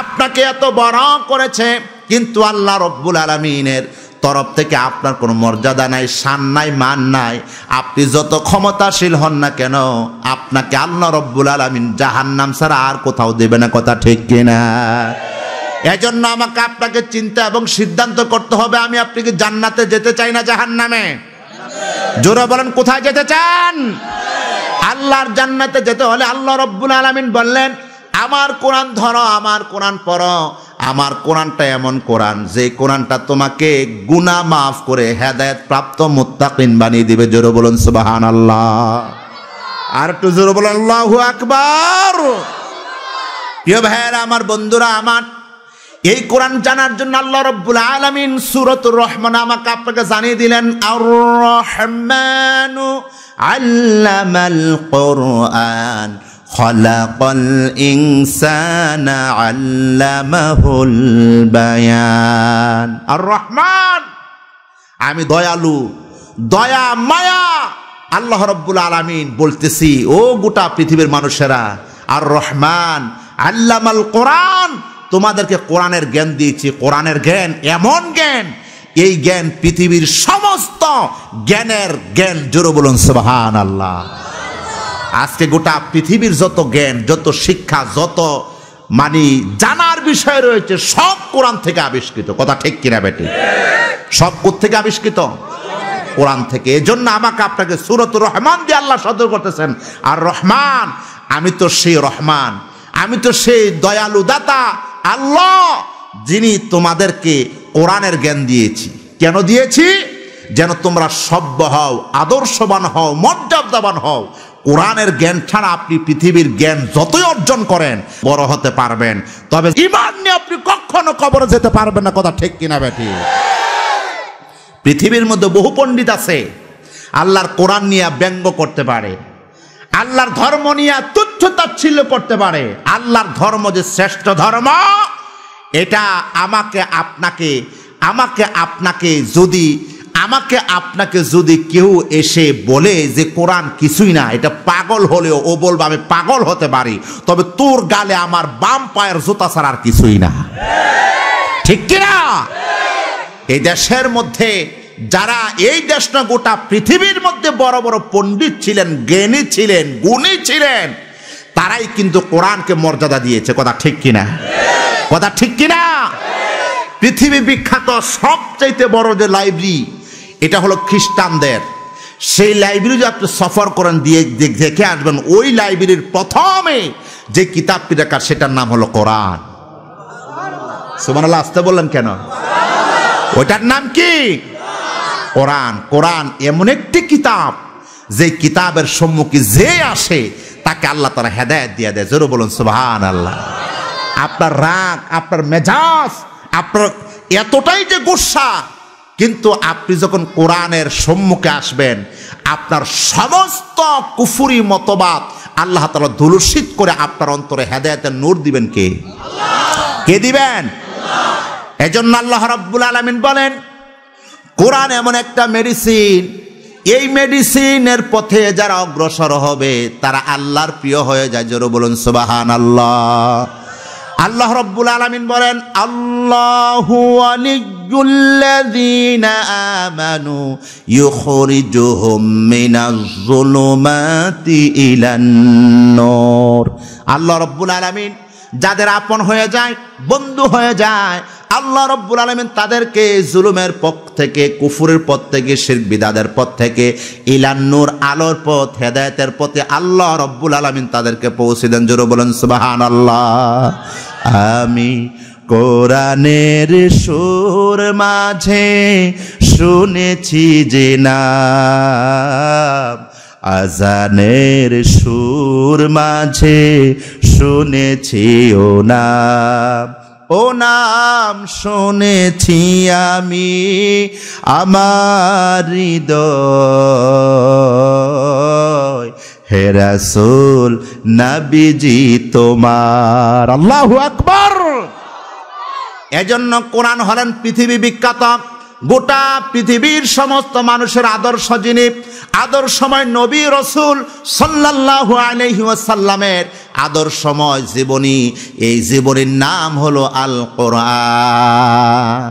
আপনাকে এত বড় করেছে কিন্তু আল্লাহ রব্বুল আলমিনের তরফ থেকে আপনার কোনো মর্যাদা নাই সান নাই মান নাই আপনি যত ক্ষমতাশীল হন না কেন আপনাকে আল্লাহ রব্বুল আলমিন জাহান্নাম ছাড়া আর কোথাও দেবে না কথা ঠিক কিনা এজন্য আমাকে আপনাকে চিন্তা এবং সিদ্ধান্ত করতে হবে আমি আপনাকে জান্নাতে যেতে চাই না জাহান নামে জোরা বলেন কোথায় যেতে চান আল্লাহর জান্নাতে যেতে হলে আল্লাহ রব্বুল আলমিন বললেন আমার কোরআন ধরো আমার কোরআন পড়ো আমার কোরআনটা এমন কোরআন যে কোরআনটা তোমাকে গুনা মাফ করে হেদায়ত প্রাপ্ত মুত্তাকিন বানিয়ে দিবে জোরে বলুন সুবাহান আল্লাহ আর একটু জোরে বলুন আল্লাহ আকবার প্রিয় ভাইয়েরা আমার বন্ধুরা আমার এই কোরআন জানার জন্য আল্লাহ রব্বুল আলামিন সূরাতুর রহমান আমাকে আপনাকে জানিয়ে দিলেন আর রহমানু আল্লামাল কোরআন খলাকাল ইনসানা আল্লামাহুল বায়ান আর রহমান আমি দয়ালু দয়া মায়া আল্লাহ রব্বুল আলামিন বলতেছি ও গোটা পৃথিবীর মানুষেরা আর রহমান আল্লামাল কোরআন তোমাদেরকে কোরআনের জ্ঞান দিয়েছি কোরআনের জ্ঞান এমন জ্ঞান এই জ্ঞান পৃথিবীর সমস্ত জ্ঞানের জ্ঞান জোরে বলুন সুবাহান আল্লাহ আজকে গোটা পৃথিবীর যত জ্ঞান যত শিক্ষা যত মানে জানার বিষয় রয়েছে সব কোরআন থেকে আবিষ্কৃত কথা ঠিক কিনা বেটি সব থেকে আবিষ্কৃত কোরআন থেকে এজন্য আমাকে আপনাকে সুরত রহমান দিয়ে আল্লাহ সদর করতেছেন আর রহমান আমি তো সেই রহমান আমি তো সেই দয়ালু দাতা আল্লাহ যিনি তোমাদেরকে কোরআনের জ্ঞান দিয়েছি কেন দিয়েছি যেন তোমরা সভ্য হও আদর্শবান হও মর্যাদাবান হও কোরআনের জ্ঞান ছাড়া আপনি পৃথিবীর জ্ঞান যতই অর্জন করেন বড় হতে পারবেন তবে ইমান নিয়ে আপনি কখনো কবরে যেতে পারবেন না কথা ঠিক কিনা বেটি পৃথিবীর মধ্যে বহু পণ্ডিত আছে আল্লাহর কোরআন নিয়ে ব্যঙ্গ করতে পারে আল্লাহর ধর্ম নিয়ে তুচ্ছ তাচ্ছিল্য করতে পারে আল্লাহর ধর্ম যে শ্রেষ্ঠ ধর্ম এটা আমাকে আপনাকে আমাকে আপনাকে যদি আমাকে আপনাকে যদি কেউ এসে বলে যে কোরআন কিছুই না এটা পাগল হলেও ও বলবো আমি পাগল হতে পারি তবে তোর গালে আমার বাম পায়ের জুতা ছাড়া আর কিছুই না ঠিক কিনা এই দেশের মধ্যে যারা এই দেশ না গোটা পৃথিবীর মধ্যে বড় বড় পণ্ডিত ছিলেন জ্ঞানী ছিলেন গুণী ছিলেন তারাই কিন্তু কোরআনকে মর্যাদা দিয়েছে কথা ঠিক কিনা কথা ঠিক কিনা পৃথিবী বিখ্যাত সবচাইতে বড় যে লাইব্রেরি এটা হলো খ্রিস্টানদের সেই লাইব্রেরি যে আপনি সফর করেন দিয়ে দেখে আসবেন ওই লাইব্রেরির প্রথমে যে কিতাবটি দেখার সেটার নাম হলো কোরআন সুমান আসতে বললেন কেন ওইটার নাম কি কোরআন কোরআন এমন একটি কিতাব যে কিতাবের সম্মুখে যে আসে তাকে আল্লাহ তারা হেদায়ত দিয়ে দেয় জোর বলুন সুবাহান আল্লাহ আপনার রাগ আপনার মেজাজ আপনার এতটাই যে গুসা কিন্তু আপনি যখন কোরআনের সম্মুখে আসবেন আপনার সমস্ত কুফুরি মতবাদ আল্লাহ তালা দুলুষিত করে আপনার অন্তরে হেদায়তের নূর দিবেন কে কে দিবেন এজন্য আল্লাহ রব্বুল আলমিন বলেন কোরআন এমন একটা মেডিসিন এই মেডিসিনের পথে যারা অগ্রসর হবে তারা আল্লাহর প্রিয় হয়ে যায় জোর বলুন সুবাহান আল্লাহ আল্লাহ রব্বুল আলমিন বলেন আল্লাহ আমানু আল্লাহ রব্বুল আলমিন যাদের আপন হয়ে যায় বন্ধু হয়ে যায় আল্লাহ রব্বুল আলমিন তাদেরকে জুলুমের পথ থেকে কুফুরের পথ থেকে শির বিদাদের পথ থেকে ইলান্নুর আলোর পথ হেদায়তের পথে আল্লাহ রব্বুল আলমিন তাদেরকে পৌঁছে দেন জোর বলেন সুবাহান আল্লাহ আমি কোরআনের সুর মাঝে শুনেছি যে না আজানের সুর মাঝে শুনেছি ও না ও নাম শুনেছি আমি আমার হৃদয় হেরাসুল নাবিজি তোমার আল্লাহ আকবর এজন্য কোরআন হলেন পৃথিবী বিখ্যাত গোটা পৃথিবীর সমস্ত মানুষের আদর্শ যিনি আদর্শময় নবী রসুল সাল্লাহ আলহিউসাল্লামের আদর্শময় জীবনী এই জীবনীর নাম হলো আল কোরআন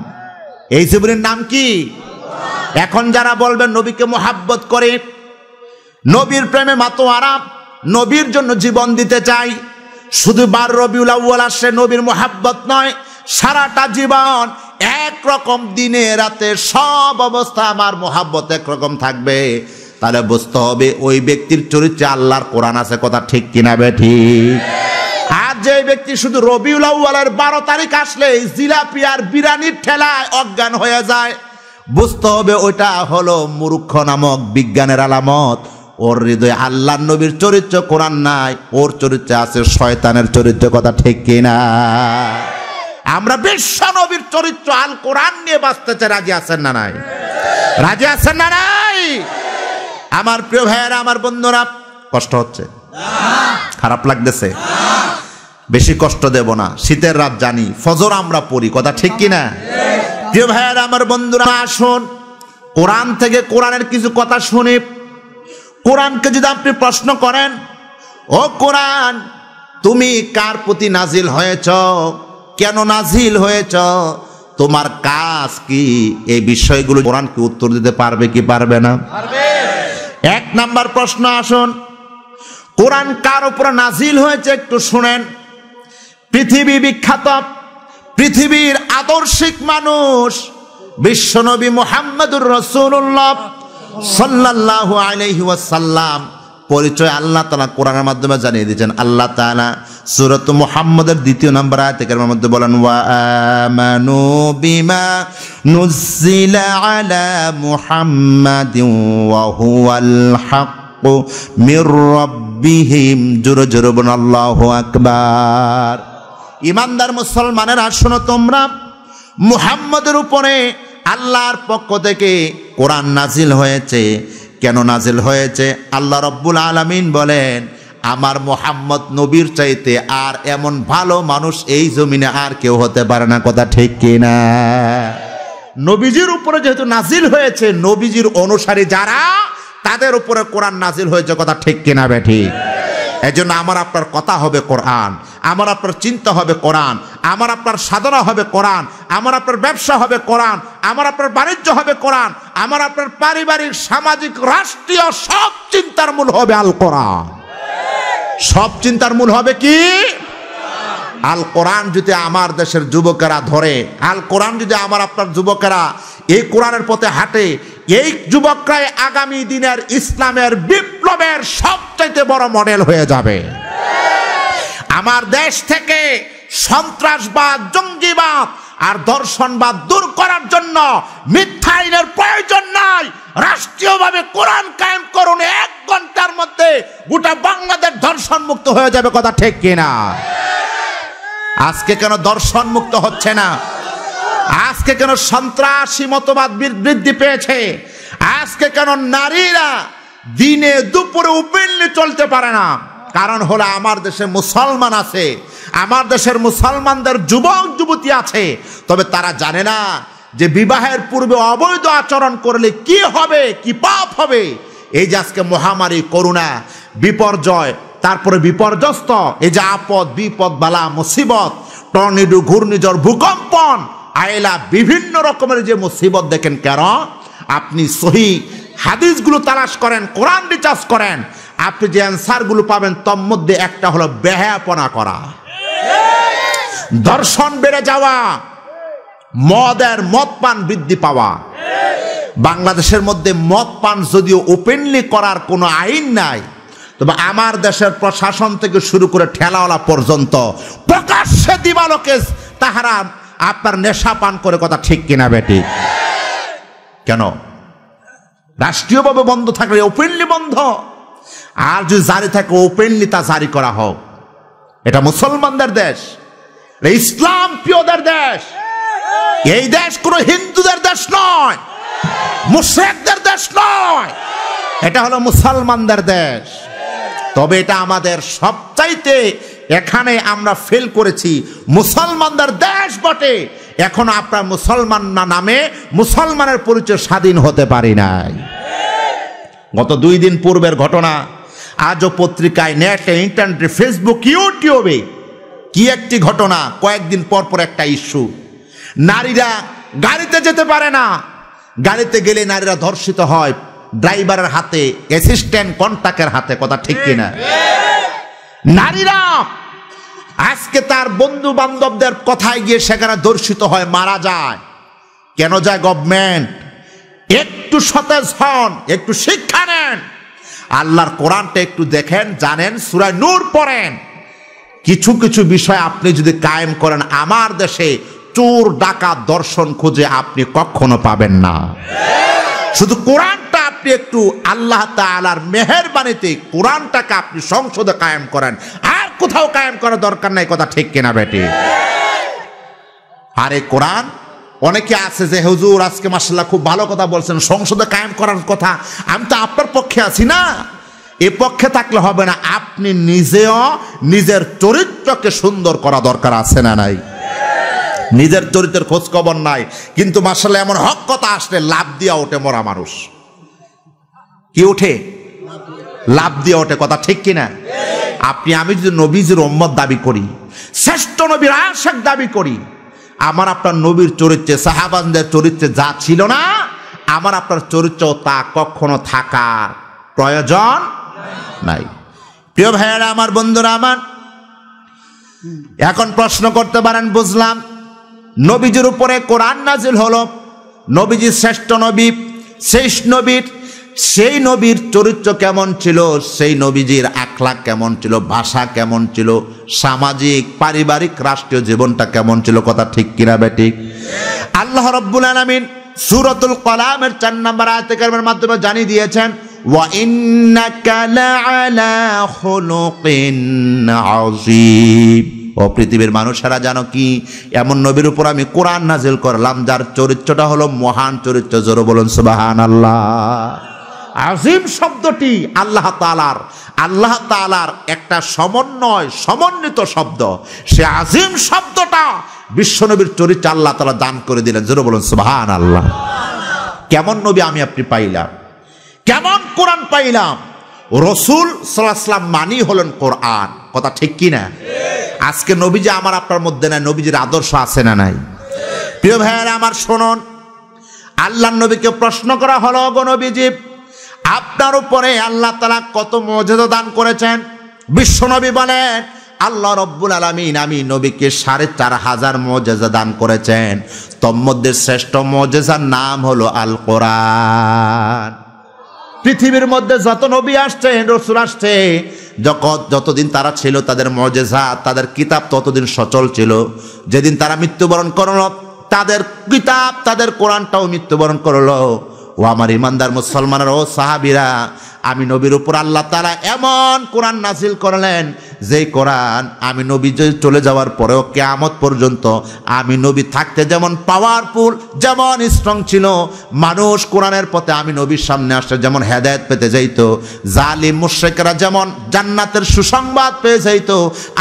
এই জীবনীর নাম কি এখন যারা বলবেন নবীকে মোহাব্বত করে নবীর প্রেমে মাতো আরাম নবীর জন্য জীবন দিতে চাই শুধু বার রবিউল আউ্ল আসে নবীর মোহাব্বত নয় সারাটা জীবন এক রকম দিনে রাতে সব অবস্থা আমার মোহাব্বত রকম থাকবে তাহলে বুঝতে হবে ওই ব্যক্তির চরিত্রে আল্লাহর কোরআন আছে কথা ঠিক কিনা বেঠি আর যে ব্যক্তি শুধু রবিউল আউ্বালের বারো তারিখ আসলে জিলাপি আর বিরানির ঠেলায় অজ্ঞান হয়ে যায় বুঝতে হবে ওইটা হলো মূর্খ নামক বিজ্ঞানের আলামত ওর হৃদয়ে আল্লাহ নবীর চরিত্র কোরআন নাই ওর চরিত্রে আছে শয়তানের চরিত্র কথা ঠিক কিনা আমরা বিশ্ব নবীর চরিত্র আল কোরআন নিয়ে বাঁচতে চাই রাজি আছেন না নাই রাজি আছেন না নাই আমার প্রিয় ভাইয়েরা আমার বন্ধুরা কষ্ট হচ্ছে খারাপ লাগতেছে বেশি কষ্ট দেব না শীতের রাত জানি ফজর আমরা পড়ি কথা ঠিক কি না প্রিয় ভাইয়েরা আমার বন্ধুরা আসুন কোরআন থেকে কোরআনের কিছু কথা শুনি কোরআনকে যদি আপনি প্রশ্ন করেন ও কোরআন তুমি কার প্রতি নাজিল হয়েছ কেন নাজিল হয়েছ তোমার কাজ কি এই বিষয়গুলো কোরআনকে উত্তর দিতে পারবে কি পারবে না এক নাম্বার প্রশ্ন আসুন কোরআন কার উপরে নাজিল হয়েছে একটু শুনেন পৃথিবী বিখ্যাত পৃথিবীর আদর্শিক মানুষ বিশ্বনবী মোহাম্মদুর রসুল্লাহ সাল্লাহ আলহিউসাল্লাম পরিচয় আল্লাহ তালা কোরআনের মাধ্যমে জানিয়ে দিয়েছেন আল্লাহ তালা সুরত মুহাম্মদের দ্বিতীয় নম্বর আয়তেকের মধ্যে বলেন ওয়ামানু বিমা নুজিলা আলা মুহাম্মাদিন ওয়া হুয়াল হক মির রাব্বিহিম আকবার ইমানদার মুসলমানের আসন তোমরা মুহাম্মদের উপরে আল্লাহর পক্ষ থেকে কোরআন নাজিল হয়েছে কেন নাজেল হয়েছে আল্লাহ রব্বুল আলমিন বলেন আমার মোহাম্মদ নবীর চাইতে আর এমন ভালো মানুষ এই জমিনে আর কেউ হতে পারে না কথা ঠিক কিনা নবীজির উপরে যেহেতু নাজিল হয়েছে নবীজির অনুসারী যারা তাদের উপরে কোরআন নাজিল হয়েছে কথা ঠিক কিনা বেঠি এই জন্য আমার আপনার কথা হবে কোরআন আমার আপনার চিন্তা হবে কোরআন আমার আপনার সাধনা হবে কোরআন আমার আপনার ব্যবসা হবে কোরআন আমার আপনার বাণিজ্য হবে কোরআন আমার আপনার পারিবারিক সামাজিক রাষ্ট্রীয় সব চিন্তার মূল হবে আল কোরআন সব চিন্তার মূল হবে কি আল কোরআন যদি আমার দেশের যুবকেরা ধরে আল কোরআন যদি আমার আপনার যুবকেরা এই কোরআনের পথে হাঁটে এই যুবকরাই আগামী দিনের ইসলামের বিপ্লবের সবচাইতে বড় মডেল হয়ে যাবে আমার দেশ থেকে সন্ত্রাসবাদ জঙ্গিবাদ আর দর্শনবাদ দূর করার জন্য মিথ্যা আইনের প্রয়োজন নাই রাষ্ট্রীয়ভাবে কোরআন কায়েম করুন এক ঘন্টার মধ্যে গোটা বাংলাদেশ দর্শন মুক্ত হয়ে যাবে কথা ঠিক কিনা আজকে কেন দর্শন মুক্ত হচ্ছে না আজকে কেন সন্ত্রাসী মতবাদ বৃদ্ধি পেয়েছে আজকে কেন নারীরা দিনে দুপুরে উপেনলি চলতে পারে না কারণ হলো আমার দেশে মুসলমান আছে আমার দেশের মুসলমানদের যুবক যুবতী আছে তবে তারা জানে না যে বিবাহের পূর্বে অবৈধ আচরণ করলে কি হবে কি পাপ হবে এই যে আজকে মহামারী করুণা বিপর্যয় তারপরে বিপর্যস্ত এই যে আপদ বিপদ বালা মুসিবত টর্নিডু ঘূর্ণিঝড় ভূকম্পন আয়লা বিভিন্ন রকমের যে মুসিবত দেখেন কেন আপনি সহি হাদিসগুলো তালাশ করেন কোরআন রিচার্জ করেন আপনি যে অ্যান্সারগুলো পাবেন মধ্যে একটা হলো বেহায়াপনা করা ধর্ষণ বেড়ে যাওয়া মদের মদ পান বৃদ্ধি পাওয়া বাংলাদেশের মধ্যে মদ পান যদিও ওপেনলি করার কোনো আইন নাই তবে আমার দেশের প্রশাসন থেকে শুরু করে ঠেলাওয়ালা পর্যন্ত প্রকাশ্যে দিবালোকে তাহারা আপনার নেশা পান করে কথা ঠিক কিনা বেটি কেন রাষ্ট্রীয়ভাবে বন্ধ থাকলে ওপেনলি বন্ধ আর যদি জারি থাকে ওপেনলি তা জারি করা হোক এটা মুসলমানদের দেশ ইসলাম পিওদের দেশ এই দেশ কোনো হিন্দুদের দেশ নয় মুশ্রেকদের দেশ নয় এটা হলো মুসলমানদের দেশ তবে এটা আমাদের সবচাইতে এখানে আমরা ফেল করেছি মুসলমানদের দেশ বটে এখন আপনার মুসলমান না নামে মুসলমানের পরিচয় স্বাধীন হতে পারি নাই গত দুই দিন পূর্বের ঘটনা আজও পত্রিকায় নেটে ইন্টারনেটে ফেসবুক ইউটিউবে কি একটি ঘটনা কয়েকদিন পর পর একটা ইস্যু নারীরা গাড়িতে যেতে পারে না গাড়িতে গেলে নারীরা ধর্ষিত হয় ড্রাইভারের হাতে অ্যাসিস্ট্যান্ট কন্ট্রাক্টের হাতে কথা ঠিক কিনা নারীরা আজকে তার বন্ধু বান্ধবদের কথায় গিয়ে সেখানে ধর্ষিত হয় মারা যায় কেন যায় গভর্নমেন্ট একটু সতেজ হন একটু শিক্ষা নেন আল্লাহর কোরআনটা একটু দেখেন জানেন সুরায় নূর পড়েন কিছু কিছু বিষয় আপনি যদি কায়েম করেন আমার দেশে চোর ডাকা দর্শন খুঁজে আপনি কখনো পাবেন না শুধু কোরআনটা আপনি একটু আল্লাহ তালার মেহরবানিতে কোরআনটাকে আপনি সংসদে কায়েম করেন আর কোথাও কায়েম করার দরকার নাই কথা ঠিক কিনা বেটে আরে কোরআন অনেকে আছে যে হুজুর আজকে মাসাল্লাহ খুব ভালো কথা বলছেন সংসদে কায়েম করার কথা আমি তো আপনার পক্ষে আছি না এ পক্ষে থাকলে হবে না আপনি নিজেও নিজের চরিত্রকে সুন্দর করা দরকার আছে না নাই নিজের চরিত্রের খোঁজ খবর নাই কিন্তু মার্শাল এমন হক কথা আসলে লাভ দিয়া ওঠে মরা মানুষ কি ওঠে লাভ দিয়া ওঠে কথা ঠিক কিনা আপনি আমি যদি নবীজির ওম্মত দাবি করি শ্রেষ্ঠ নবীর আশেক দাবি করি আমার আপনার নবীর চরিত্রে সাহাবানদের চরিত্রে যা ছিল না আমার আপনার চরিত্র তা কখনো থাকার প্রয়োজন নাই প্রিয় ভাইয়ারা আমার বন্ধুরা আমার এখন প্রশ্ন করতে পারেন বুঝলাম নবীজির উপরে কোরআন নাজিল হলো নবীজি শ্রেষ্ঠ নবী শেষ নবীর সেই নবীর চরিত্র কেমন ছিল সেই নবীজির আখলা কেমন ছিল ভাষা কেমন ছিল সামাজিক পারিবারিক রাষ্ট্রীয় জীবনটা কেমন ছিল কথা ঠিক কিনা বেটি আল্লাহ রব্বুল আলমিন সুরতুল কলামের চার নাম্বার আয়তে মাধ্যমে জানিয়ে দিয়েছেন ও পৃথিবীর মানুষেরা জানো কি এমন নবীর উপর আমি কোরআন নাজিল করলাম যার চরিত্রটা হলো মহান চরিত্র জোর বলুন সুবাহান আল্লাহ আজিম শব্দটি আল্লাহ তালার আল্লাহ তালার একটা সমন্বয় সমন্বিত শব্দ সে আজিম শব্দটা বিশ্বনবীর চরিত্র আল্লাহ তালা দান করে দিলেন জোর বলুন সুবাহান আল্লাহ কেমন নবী আমি আপনি পাইলাম কেমন কোরআন পাইলাম রসুল সাল্লাম মানি হলেন কোরআন কথা ঠিক কি না আজকে নবীজি আমার আপনার মধ্যে নাই নবীজির আদর্শ আছে না নাই প্রিয় ভাইয়ারা আমার শোনন আল্লাহ নবীকে প্রশ্ন করা হলো গণবীজি আপনার উপরে আল্লাহ তালা কত মর্যাদা দান করেছেন বিশ্বনবী বলেন আল্লাহ রব্বুল আলমিন আমি নবীকে সাড়ে চার হাজার মর্যাদা দান করেছেন মধ্যে শ্রেষ্ঠ মর্যাদার নাম হলো আল কোরআন পৃথিবীর মধ্যে যত নবী আসছে রসুল আসছে যতদিন তারা ছিল তাদের মজেজা তাদের কিতাব ততদিন সচল ছিল যেদিন তারা মৃত্যুবরণ করল তাদের কিতাব তাদের কোরআনটাও মৃত্যুবরণ করলো ও আমার ইমানদার মুসলমানের ও সাহাবিরা আমি নবীর উপর আল্লাহ তালা এমন কোরআন নাসিল করলেন যেই কোরআন আমি নবী চলে যাওয়ার পরেও কেয়ামত পর্যন্ত আমি নবী থাকতে যেমন পাওয়ারফুল যেমন স্ট্রং ছিল মানুষ কোরআনের পথে আমি নবীর সামনে আসতে যেমন হেদায়ত পেতে যাইতো জালিম মুশেকরা যেমন জান্নাতের সুসংবাদ পেয়ে যাইতো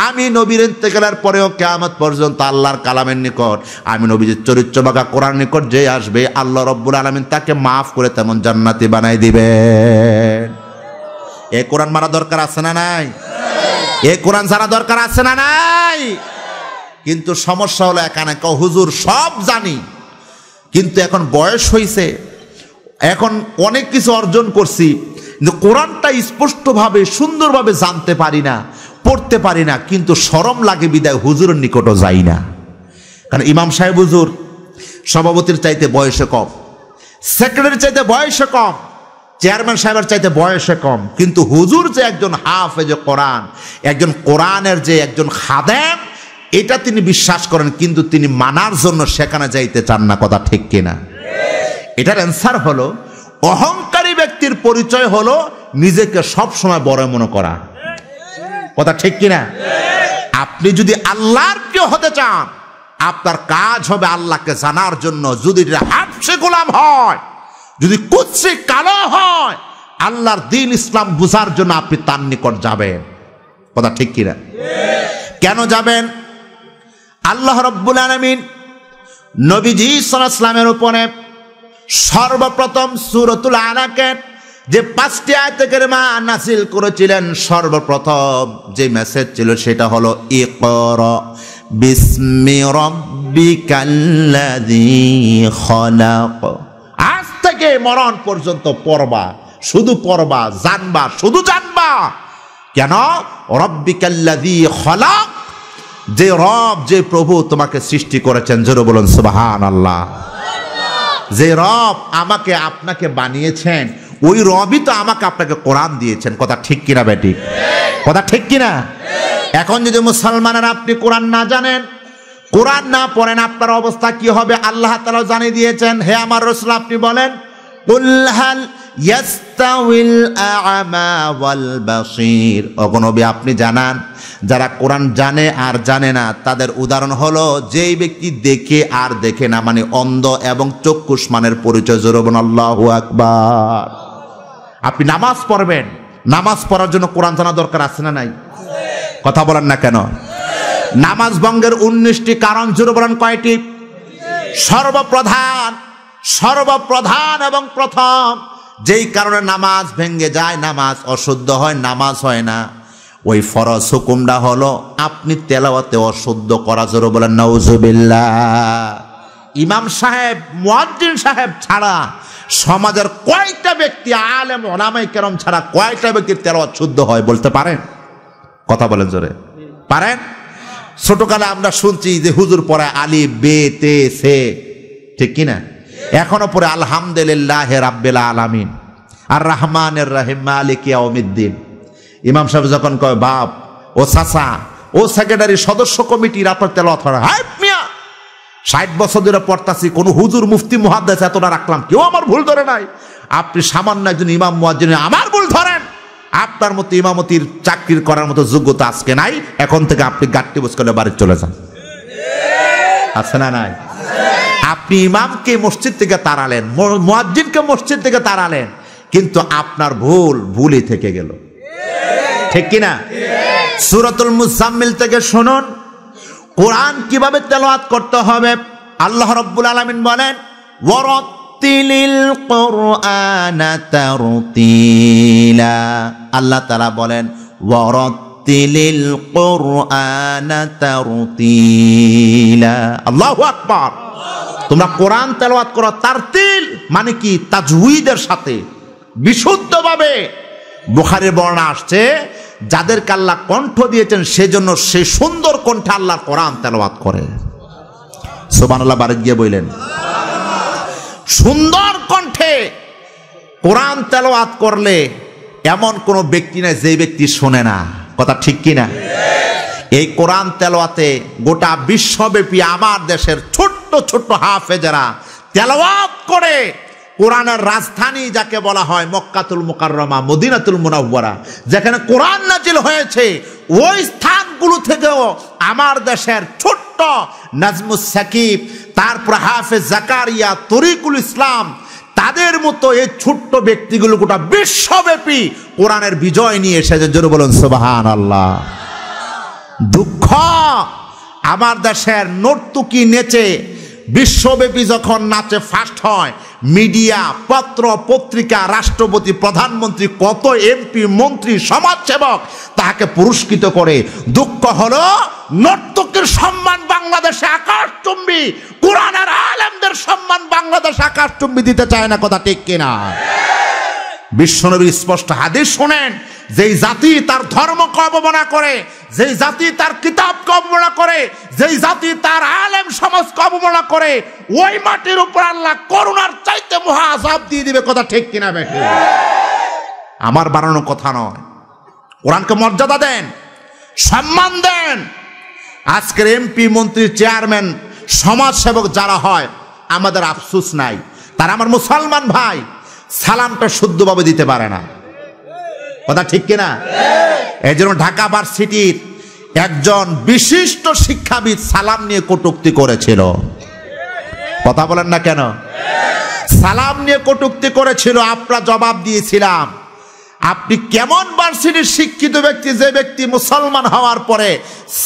আমি নবীর ইন্তেকালের পরেও কেয়ামত পর্যন্ত আল্লাহর কালামের নিকট আমি নবীজের চরিত্র বাঁকা কোরআন নিকট যে আসবে আল্লাহ রব্বুল আলমিন তাকে মাফ করে তেমন জান্নাতি বানাই দিবেন এ কোরআন মারা দরকার আছে না নাই এ কোরআন জানা দরকার আছে না নাই কিন্তু সমস্যা হলো এখানে হুজুর সব জানি কিন্তু এখন বয়স হয়েছে এখন অনেক কিছু অর্জন করছি কিন্তু কোরআনটা স্পষ্টভাবে সুন্দরভাবে জানতে পারি না পড়তে পারি না কিন্তু সরম লাগে বিদায় হুজুরের নিকটও যাই না কারণ ইমাম সাহেব হুজুর সভাপতির চাইতে বয়সে কম সেক্রেটারির চাইতে বয়সে কম চেয়ারম্যান সাহেবের চাইতে বয়সে কম কিন্তু হুজুর যে একজন হাফ যে কোরআন একজন কোরআনের যে একজন খাদেম এটা তিনি বিশ্বাস করেন কিন্তু তিনি মানার জন্য সেখানে যাইতে চান না কথা ঠিক কিনা এটার অ্যান্সার হলো অহংকারী ব্যক্তির পরিচয় হলো নিজেকে সব সময় বড় মনে করা কথা ঠিক কিনা আপনি যদি আল্লাহর প্রিয় হতে চান আপনার কাজ হবে আল্লাহকে জানার জন্য যদি হাফসে গোলাম হয় যদি কুৎসি কালো হয় আল্লাহর দিন ইসলাম বুঝার জন্য আপনি তার নিকট যাবেন কথা ঠিক কিনা কেন যাবেন আল্লাহ রব্বুল আলমিন নবীজি সালামের উপরে সর্বপ্রথম সুরতুল আনাকে যে পাঁচটি আয়তের মা নাসিল করেছিলেন সর্বপ্রথম যে মেসেজ ছিল সেটা হলো ইকর বিস্মি রব্বিকাল্লাযী খলাক থেকে মরণ পর্যন্ত পড়বা শুধু পড়বা জানবা শুধু জানবা কেন যে রব যে প্রভু তোমাকে সৃষ্টি করেছেন জোর বলুন সুবাহান আল্লাহ যে রব আমাকে আপনাকে বানিয়েছেন ওই রবই তো আমাকে আপনাকে কোরআন দিয়েছেন কথা ঠিক কিনা বেটি কথা ঠিক কিনা এখন যদি মুসলমানের আপনি কোরআন না জানেন কোরআন না পড়েন আপনার অবস্থা কি হবে আল্লাহ তালা জানিয়ে দিয়েছেন হে আমার রসুল আপনি বলেন অগনবী আপনি জানান যারা কোরআন জানে আর জানে না তাদের উদাহরণ হলো যেই ব্যক্তি দেখে আর দেখে না মানে অন্ধ এবং চক্ষুষ্মানের পরিচয় জরবন আল্লাহ আকবার আপনি নামাজ পড়বেন নামাজ পড়ার জন্য কোরআন জানা দরকার আছে না নাই কথা বলেন না কেন নামাজ ভঙ্গের উনিশটি কারণ জুড়ে বলেন কয়টি সর্বপ্রধান সর্বপ্রধান এবং প্রথম যেই কারণে নামাজ ভেঙ্গে যায় নামাজ অশুদ্ধ হয় নামাজ হয় না ওই ফরজ হুকুমটা হলো আপনি তেলাওয়াতে অশুদ্ধ করা জোরে বলেন নৌজুবিল্লা ইমাম সাহেব মুয়াজ্জিন সাহেব ছাড়া সমাজের কয়টা ব্যক্তি আলেম ওলামাই কেরম ছাড়া কয়টা ব্যক্তির তেলাওয়াত শুদ্ধ হয় বলতে পারেন কথা বলেন জোরে পারেন ছোটকালে আমরা শুনছি যে হুজুর পরে আলি বে তে সে ঠিক কিনা এখনো পরে আলহামদুলিল্লাহ রাব্বিল আলামিন আর রাহমানের রাহিম মালিক ইয়াউমিদ্দিন ইমাম সাহেব যখন কয় বাপ ও চাচা ও সেক্রেটারি সদস্য কমিটি রাতের তেল মিয়া ষাট বছর ধরে পড়তাছি কোনো হুজুর মুফতি মুহাদ্দাস এতটা রাখলাম কেউ আমার ভুল ধরে নাই আপনি সামান্য একজন ইমাম মুয়াজ্জিন আমার ভুল ধরেন আপনার মতো ইমামতির চাকরির করার মতো যোগ্যতা আজকে নাই এখন থেকে আপনি গাড়টি বস করলে বাড়ি চলে যান আছে না নাই আপনি ইমামকে মসজিদ থেকে তাড়ালেন মোয়াজ্জিনকে মসজিদ থেকে তাড়ালেন কিন্তু আপনার ভুল ভুলই থেকে গেল ঠিক কিনা সুরতুল মুসাম্মিল থেকে শুনুন কোরআন কিভাবে তেলোয়াত করতে হবে আল্লাহ রব্বুল আলামিন বলেন আল্লাহ তারা বলেন আল্লাহ কোরআনা তোমরা কোরআন তেলাওয়াত করো তারতিল মানে কি তাজুইদের সাথে বিশুদ্ধভাবে বুখারের বর্ণা আসছে যাদেরকে আল্লাহ কণ্ঠ দিয়েছেন সেজন্য সে সুন্দর কণ্ঠে আল্লাহ কোরআন তেলাওয়াত করে সোমান আল্লাহ বারে গিয়ে বললেন সুন্দর কণ্ঠে কোরআন তেলাওয়াত করলে এমন কোনো ব্যক্তি নাই যে ব্যক্তি শোনে না কথা ঠিক কিনা এই কোরআন তেলোয়াতে গোটা বিশ্বব্যাপী আমার দেশের ছোট ছোট্ট ছোট্ট হাফেজেরা তেলওয়াত করে কোরআনের রাজধানী যাকে বলা হয় মক্কাতুল মোকাররমা মদিনাতুল মুনাওয়ারা যেখানে কোরআন নাজিল হয়েছে ওই স্থানগুলো থেকেও আমার দেশের ছোট্ট নাজমুস সাকিব তারপর হাফেজ জাকারিয়া তরিকুল ইসলাম তাদের মতো এই ছোট্ট ব্যক্তিগুলো গোটা বিশ্বব্যাপী কোরআনের বিজয় নিয়ে এসেছে জন্য বলুন সোবাহান আল্লাহ দুঃখ আমার দেশের নর্তুকি নেচে বিশ্বব্যাপী যখন নাচে ফার্স্ট হয় মিডিয়া পত্র পত্রিকা রাষ্ট্রপতি প্রধানমন্ত্রী কত এমপি মন্ত্রী সমাজসেবক তাকে পুরস্কৃত করে দুঃখ হলো নর্তকের সম্মান বাংলাদেশে আকাশচুম্বী কোরআনের আলেমদের সম্মান বাংলাদেশে আকাশচুম্বী দিতে চায় না কথা ঠিক কিনা বিশ্বনবীর স্পষ্ট হাদিস শোনেন যেই জাতি তার ধর্ম কবনা করে যেই জাতি তার কিতাব কবনা করে যেই জাতি তার আলেম সমাজ কবনা করে ওই মাটির উপর আল্লাহ করুণার চাইতে মহা আজাব দিয়ে দিবে কথা ঠিক কিনা বেশি আমার বাড়ানো কথা নয় কোরআনকে মর্যাদা দেন সম্মান দেন আজকের এমপি মন্ত্রী চেয়ারম্যান সমাজসেবক যারা হয় আমাদের আফসুস নাই তারা আমার মুসলমান ভাই সালামটা শুদ্ধভাবে দিতে পারে না কথা ঠিক কিনা এই জন্য ঢাকা ভার্সিটির একজন বিশিষ্ট শিক্ষাবিদ সালাম নিয়ে কটুক্তি করেছিল কথা বলেন না কেন সালাম নিয়ে কটুক্তি করেছিল আপনার জবাব দিয়েছিলাম আপনি কেমন ভার্সিটির শিক্ষিত ব্যক্তি যে ব্যক্তি মুসলমান হওয়ার পরে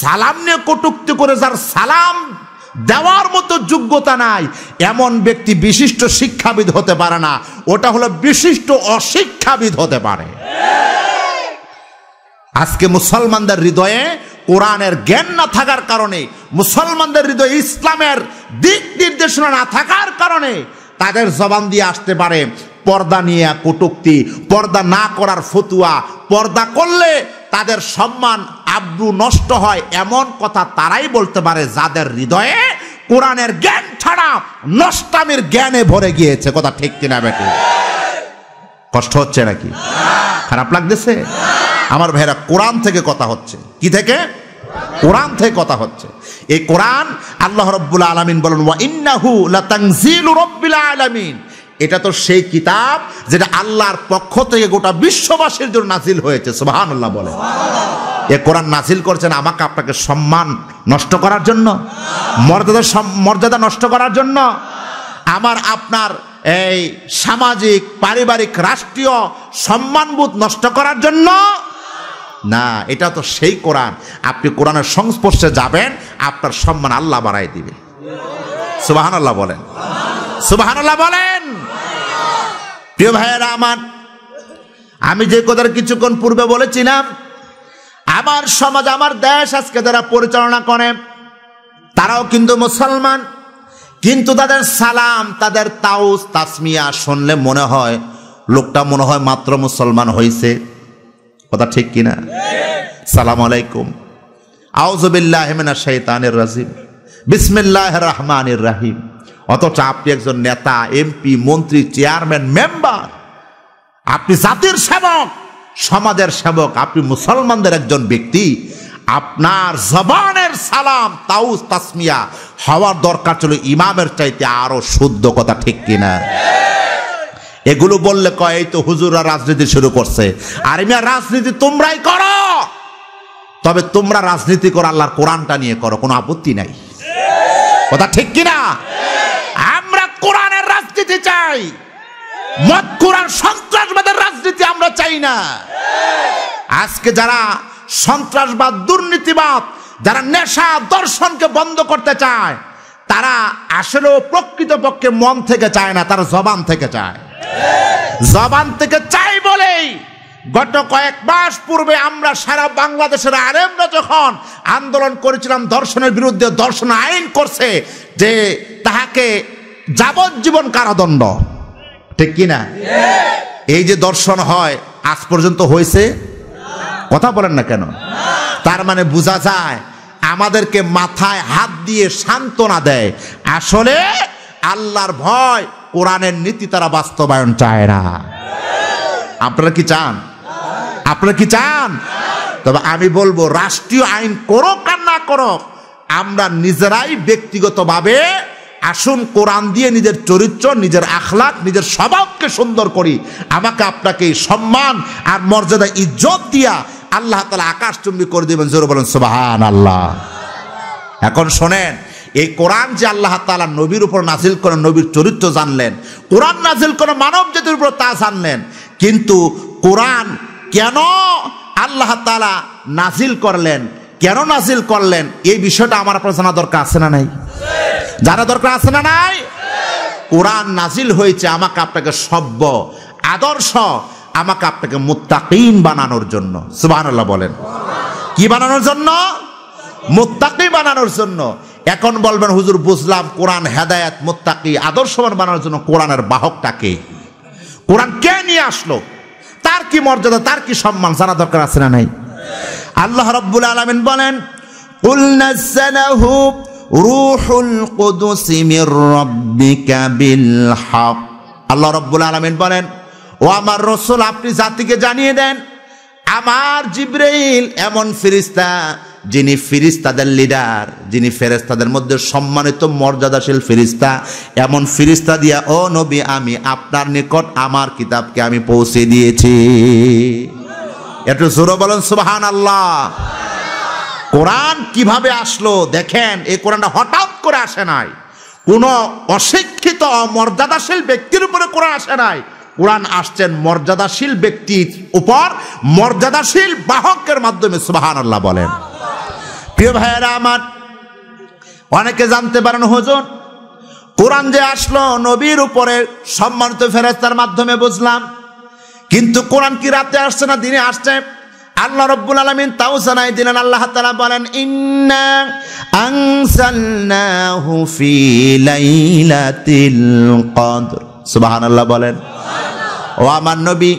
সালাম নিয়ে কটুক্তি করে যার সালাম দেওয়ার মতো যোগ্যতা নাই এমন ব্যক্তি বিশিষ্ট শিক্ষাবিদ হতে পারে না ওটা হলো বিশিষ্ট অশিক্ষাবিদ হতে পারে আজকে মুসলমানদের হৃদয়ে কোরআনের জ্ঞান না থাকার কারণে মুসলমানদের হৃদয়ে ইসলামের দিক নির্দেশনা না থাকার কারণে তাদের জবান দিয়ে আসতে পারে পর্দা নিয়ে কটুক্তি পর্দা না করার ফতুয়া পর্দা করলে তাদের সম্মান আব্রু নষ্ট হয় এমন কথা তারাই বলতে পারে যাদের হৃদয়ে কোরআনের জ্ঞান ছাড়া নষ্টামির জ্ঞানে ভরে গিয়েছে কথা ঠিক কিনা বেটে কষ্ট হচ্ছে নাকি খারাপ লাগতেছে আমার ভাইরা কোরআন থেকে কথা হচ্ছে কি থেকে কোরআন থেকে কথা হচ্ছে এই কোরআন আল্লাহ রব্বুল আলমিন বলেন ওয়া ইন্নাহু লাতাংজিলু রব্বিল আলামিন এটা তো সেই কিতাব যেটা আল্লাহর পক্ষ থেকে গোটা বিশ্ববাসীর জন্য নাজিল হয়েছে সোহান আল্লাহ বলে এ কোরআন নাজিল করছেন আমাকে আপনাকে সম্মান নষ্ট করার জন্য মর্যাদা মর্যাদা নষ্ট করার জন্য আমার আপনার এই সামাজিক পারিবারিক রাষ্ট্রীয় সম্মানবোধ নষ্ট করার জন্য না এটা তো সেই কোরআন আপনি কোরআনের সংস্পর্শে যাবেন আপনার সম্মান আল্লাহ বাড়াই দিবে সুবাহান আল্লাহ বলেন সুবাহান আল্লাহ বলেন প্রিয় ভাইয়েরা আমার আমি যে কথার কিছুক্ষণ পূর্বে বলেছিলাম আমার সমাজ আমার দেশ আজকে যারা পরিচালনা করে তারাও কিন্তু মুসলমান কিন্তু তাদের সালাম তাদের তাউস তাসমিয়া শুনলে মনে হয় লোকটা মনে হয় মাত্র মুসলমান হয়েছে কথা ঠিক কিনা সালাম আলাইকুম আউজবিল্লাহ হেমেনা শৈতানের রাজিম বিসমিল্লাহ রহমানের রাহিম অথচ আপনি একজন নেতা এমপি মন্ত্রী চেয়ারম্যান মেম্বার আপনি জাতির সেবক সমাজের সেবক আপনি মুসলমানদের একজন ব্যক্তি আপনার জবানের সালাম তাউস তাসমিয়া হওয়ার দরকার ছিল ইমামের চাইতে আরো শুদ্ধ কথা ঠিক কিনা এগুলো বললে কয় এই তো হুজুরা রাজনীতি শুরু করছে আর ইমিয়া রাজনীতি তোমরাই করো তবে তোমরা রাজনীতি করো আল্লাহর কোরআনটা নিয়ে করো কোনো আপত্তি নাই কথা ঠিক কিনা চাই কোরআন সন্ত্রাসবাদের রাজনীতি আমরা চাই না আজকে যারা সন্ত্রাসবাদ দুর্নীতিবাদ যারা নেশা দর্শনকে বন্ধ করতে চায় তারা আসলেও প্রকৃতপক্ষে মন থেকে চায় না তারা জবান থেকে চায় জবান থেকে চাই বলেই গত কয়েক মাস পূর্বে আমরা সারা বাংলাদেশের আরেমরা যখন আন্দোলন করেছিলাম দর্শনের বিরুদ্ধে দর্শন আইন করছে যে তাহাকে যাবজ্জীবন কারাদণ্ড ঠিক কিনা এই যে দর্শন হয় আজ পর্যন্ত হয়েছে কথা বলেন না কেন তার মানে বোঝা যায় আমাদেরকে মাথায় হাত দিয়ে সান্ত্বনা দেয় আসলে আল্লাহর ভয় কোরআনের নীতি তারা বাস্তবায়ন চায় না আপনারা কি চান আপনারা কি চান তবে আমি বলবো রাষ্ট্রীয় আইন করো কার না করো আমরা নিজেরাই ব্যক্তিগতভাবে আসুন কোরআন দিয়ে নিজের চরিত্র নিজের আখলাক নিজের স্বভাবকে সুন্দর করি আমাকে আপনাকে সম্মান আর মর্যাদা ইজ্জত দিয়া আল্লাহ তালা আকাশ চুম্বি করে দেবেন জোর বলেন সুবাহান আল্লাহ এখন শোনেন এই কোরআন যে আল্লাহ তালা নবীর উপর নাজিল করে নবীর চরিত্র জানলেন কোরআন নাজিল করে মানব জাতির উপর তা জানলেন কিন্তু কোরআন কেন আল্লাহ তালা নাজিল করলেন কেন নাজিল করলেন এই বিষয়টা আমার আপনার জানা দরকার আছে না নাই জানা দরকার আছে না নাই কোরআন নাজিল হয়েছে আমাকে আপনাকে সভ্য আদর্শ আমাকে আপনাকে মুত্তাকিন বানানোর জন্য সুবাহ বলেন কি বানানোর জন্য মুত্তাকি বানানোর জন্য এখন বলবেন হুজুর বুঝলাম কোরআন হেদায়ত মুত্তাকি আদর্শবান বানানোর জন্য কোরআনের বাহকটাকে কোরআন কে নিয়ে আসলো তার কি মর্যাদা তার কি সম্মান জানা দরকার আছে না নাই আল্লাহ রব্বুল আলমিন বলেন রুহুল কুদুসিমির রব্বিকা বিল হক আল্লাহ রব্বুল আলামিন বলেন ও আমার রসুল আপনি জাতিকে জানিয়ে দেন আমার জিব্রাইল এমন ফিরিস্তা যিনি ফিরিস্তাদের লিডার যিনি ফেরেস্তাদের মধ্যে সম্মানিত মর্যাদাশীল ফিরিস্তা এমন ফিরিস্তা দিয়া ও নবী আমি আপনার নিকট আমার কিতাবকে আমি পৌঁছে দিয়েছি একটু জোরো বলেন সুবাহান আল্লাহ কোরআন কিভাবে আসলো দেখেন এই কোরআনটা হঠাৎ করে আসে নাই কোন অশিক্ষিত অমর্যাদাশীল ব্যক্তির উপরে কোরআন আসে নাই কোরআন আসছেন মর্যাদাশীল ব্যক্তির উপর মর্যাদাশীল বাহকের মাধ্যমে সুবাহান আল্লাহ বলেন প্রিয় ভাইয়েরা আমার অনেকে জানতে পারেন হজুর কোরআন যে আসলো নবীর উপরে সম্মানিত ফেরেস্তার মাধ্যমে বুঝলাম কিন্তু কোরআন কি রাতে আসছে না দিনে আসছে আল্লাহ রব্বুল আলমিন তাও জানাই দিলেন আল্লাহ তালা বলেন ইন্না বলেন ও আমার নবী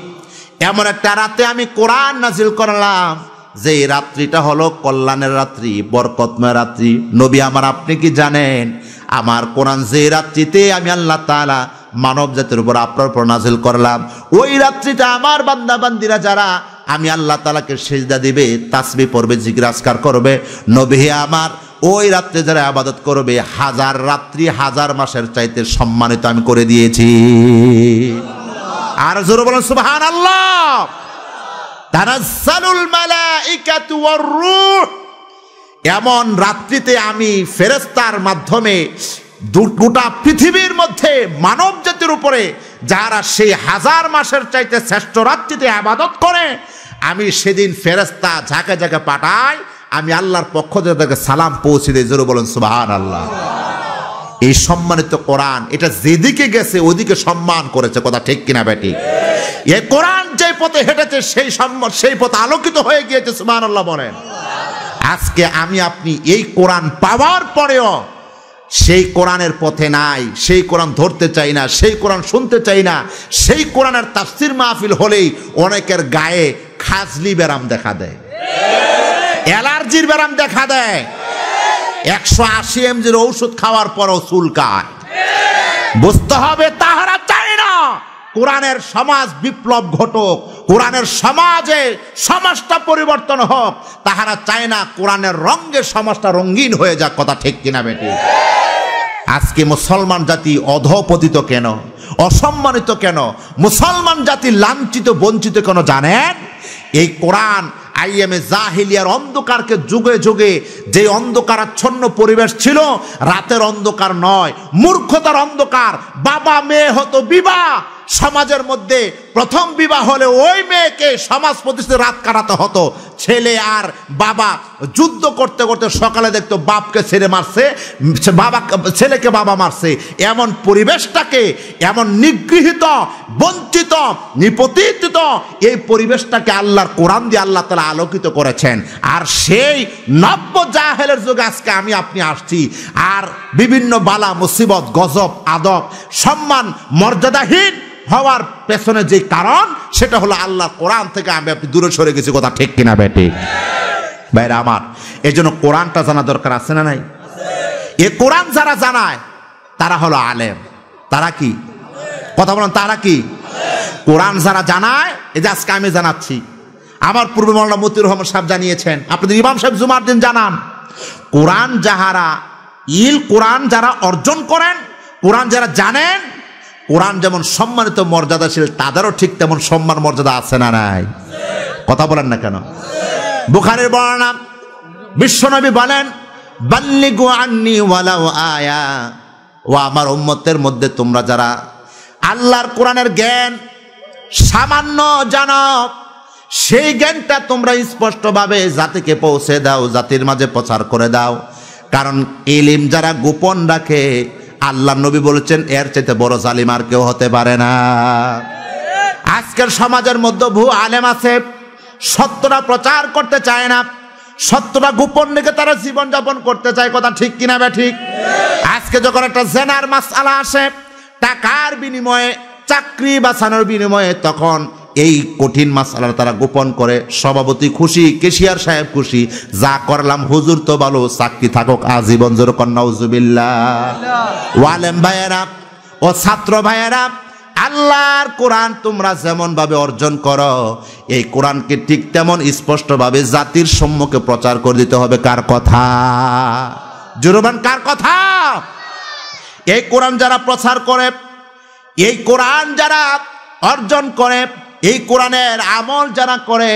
এমন একটা রাতে আমি কোরআন নাজিল করলাম যে রাত্রিটা হলো কল্যাণের রাত্রি বরকতময় রাত্রি নবী আমার আপনি কি জানেন আমার কোরআন যে রাত্রিতে আমি আল্লাহ তালা মানব জাতির উপর আপনার উপর নাজিল করলাম ওই রাত্রিটা আমার বান্দা বান্দিরা যারা আমি আল্লাহ তালাকে সেজদা দিবে তাসবি পড়বে জিজ্ঞাসকার করবে নবী আমার ওই রাত্রে যারা আবাদত করবে হাজার রাত্রি হাজার মাসের চাইতে সম্মানিত আমি করে দিয়েছি আর জোর বলেন সুবাহান আল্লাহ এমন রাত্রিতে আমি ফেরেস্তার মাধ্যমে গোটা পৃথিবীর মধ্যে মানব জাতির উপরে যারা সেই হাজার মাসের চাইতে শ্রেষ্ঠ রাত্রিতে আবাদত করে আমি সেদিন ফেরস্তা ঝাঁকে ঝাঁকে পাঠাই আমি আল্লাহর পক্ষ থেকে তাকে সালাম পৌঁছে দিই জোরে বলেন সুবাহান আল্লাহ এই সম্মানিত কোরআন এটা যেদিকে গেছে ওদিকে সম্মান করেছে কথা ঠিক কিনা বেটি এ কোরআন যে পথে হেঁটেছে সেই সম্মান সেই পথে আলোকিত হয়ে গিয়েছে সুবাহান আল্লাহ বলেন আজকে আমি আপনি এই কোরআন পাওয়ার পরেও সেই কোরআনের পথে নাই সেই কোরআন ধরতে চাই না সেই কোরআন শুনতে চাই না সেই কোরআনের তাফসির মাহফিল হলেই অনেকের গায়ে খাজলি ব্যারাম দেখা দেয় অ্যালার্জির ব্যারাম দেখা দেয় একশো আশি এমজির ঔষধ খাওয়ার পরও চুলকায় বুঝতে হবে তাহারা কোরআনের সমাজ বিপ্লব ঘটক কোরআনের সমাজে সমাজটা পরিবর্তন হোক তাহারা চায় না কোরআনের রঙ্গে সমাজটা রঙিন হয়ে যাক কথা ঠিক কিনা বেটি আজকে মুসলমান জাতি অধপতিত কেন অসম্মানিত কেন মুসলমান জাতি লাঞ্ছিত বঞ্চিত কেন জানেন এই কোরআন এ জাহিলিয়ার অন্ধকারকে যুগে যুগে যে অন্ধকারাচ্ছন্ন পরিবেশ ছিল রাতের অন্ধকার নয় মূর্খতার অন্ধকার বাবা মেয়ে হতো বিবাহ সমাজের মধ্যে প্রথম বিবাহ হলে ওই মেয়েকে সমাজ প্রতিষ্ঠিত রাত কাটাতে হতো ছেলে আর বাবা যুদ্ধ করতে করতে সকালে দেখতো বাপকে ছেলে মারছে বাবা ছেলেকে বাবা মারছে এমন পরিবেশটাকে এমন নিগৃহীত বঞ্চিত নিপতিত এই পরিবেশটাকে আল্লাহর কোরআন দিয়ে আল্লাহ তালা আলোকিত করেছেন আর সেই নব্য জাহেলের যুগে আজকে আমি আপনি আসছি আর বিভিন্ন বালা মুসিবত গজব আদব সম্মান মর্যাদাহীন হওয়ার পেছনে যে কারণ সেটা হলো আল্লাহ কোরআন থেকে আমি আপনি দূরে সরে গেছি কথা ঠিক কিনা বেটে বাইরে আমার এই জন্য কোরআনটা জানা দরকার আছে না নাই এ কোরআন যারা জানায় তারা হলো আলেম তারা কি কথা বলেন তারা কি কোরআন যারা জানায় এই যে আজকে আমি জানাচ্ছি আমার পূর্বে মোল্লা মতিউর রহমান সাহেব জানিয়েছেন আপনাদের ইমাম সাহেব জুমার দিন জানান কোরআন যাহারা ইল কোরআন যারা অর্জন করেন কোরআন যারা জানেন কোরআন যেমন সম্মানিত মর্যাদাশীল তাদেরও ঠিক তেমন সম্মান মর্যাদা আছে না নাই কথা বলেন না কেন বুখারের বর্ণনা বিশ্বনবী বলেন বাল্লিগু আন্নি ওয়ালাও আয়া ও আমার উম্মতের মধ্যে তোমরা যারা আল্লাহর কোরআনের জ্ঞান সামান্য জানো সেই জ্ঞানটা তোমরা স্পষ্টভাবে জাতিকে পৌঁছে দাও জাতির মাঝে প্রচার করে দাও কারণ ইলিম যারা গোপন রাখে আল্লাহ নবী বলেছেন এর চাইতে বড় জালিম আর কেউ হতে পারে না আজকের সমাজের মধ্যে ভূ আলেম আছে সত্যটা প্রচার করতে চায় না সত্যটা গোপন রেখে তারা জীবনযাপন করতে চায় কথা ঠিক কিনা বে ঠিক আজকে যখন একটা জেনার মাসালা আসে টাকার বিনিময়ে চাকরি বাঁচানোর বিনিময়ে তখন এই কঠিন মাসালা তারা গোপন করে সভাপতি খুশি কেশিয়ার সাহেব খুশি যা করলাম হুজুর তো বলো চাকরি থাকুক আজীবন জোর কন্যাউজুবিল্লা ওয়ালেম ভাইয়েরা ও ছাত্র ভাইয়েরা আল্লাহর কোরআন তোমরা যেমনভাবে অর্জন করো এই কোরআনকে ঠিক তেমন স্পষ্টভাবে জাতির সম্মুখে প্রচার করে দিতে হবে কার কথা জুরবান কার কথা এই কোরআন যারা প্রচার করে এই কোরআন যারা অর্জন করে এই কোরআনের আমল যারা করে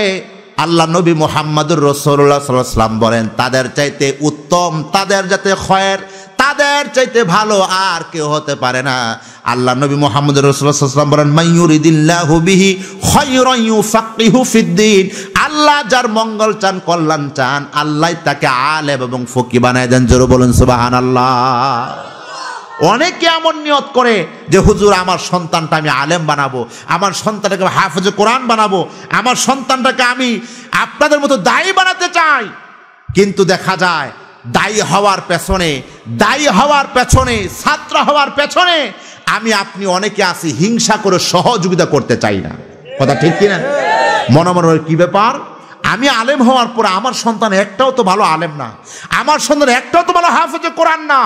আল্লাহ নবী মোহাম্মদুর রসল্লা সাল্লাম বলেন তাদের চাইতে উত্তম তাদের যাতে খয়ের তাদের চাইতে ভালো আর কেউ হতে পারে না আল্লাহ নবী মোহাম্মদ রসুল্লাহাম বলেন মাইউরিদিল্লাহ বিহি খয়ুফাকিহু ফিদ্দিন আল্লাহ যার মঙ্গল চান কল্যাণ চান আল্লাহ তাকে আলেব এবং ফকি বানায় দেন জোর বলুন সুবাহান আল্লাহ অনেকে এমন নিয়ত করে যে হুজুর আমার সন্তানটা আমি আলেম বানাবো আমার সন্তানটাকে হাফজে কোরআন বানাবো আমার সন্তানটাকে আমি আপনাদের মতো দায়ী বানাতে চাই কিন্তু দেখা যায় দায়ী হওয়ার পেছনে দায়ী হওয়ার পেছনে ছাত্র হওয়ার পেছনে আমি আপনি অনেকে আছি হিংসা করে সহযোগিতা করতে চাই না কথা ঠিক কিনা মনে মনে কি ব্যাপার আমি আলেম হওয়ার পর আমার সন্তান একটাও তো ভালো আলেম না আমার সন্তান একটাও তো ভালো হাফেজে কোরআন না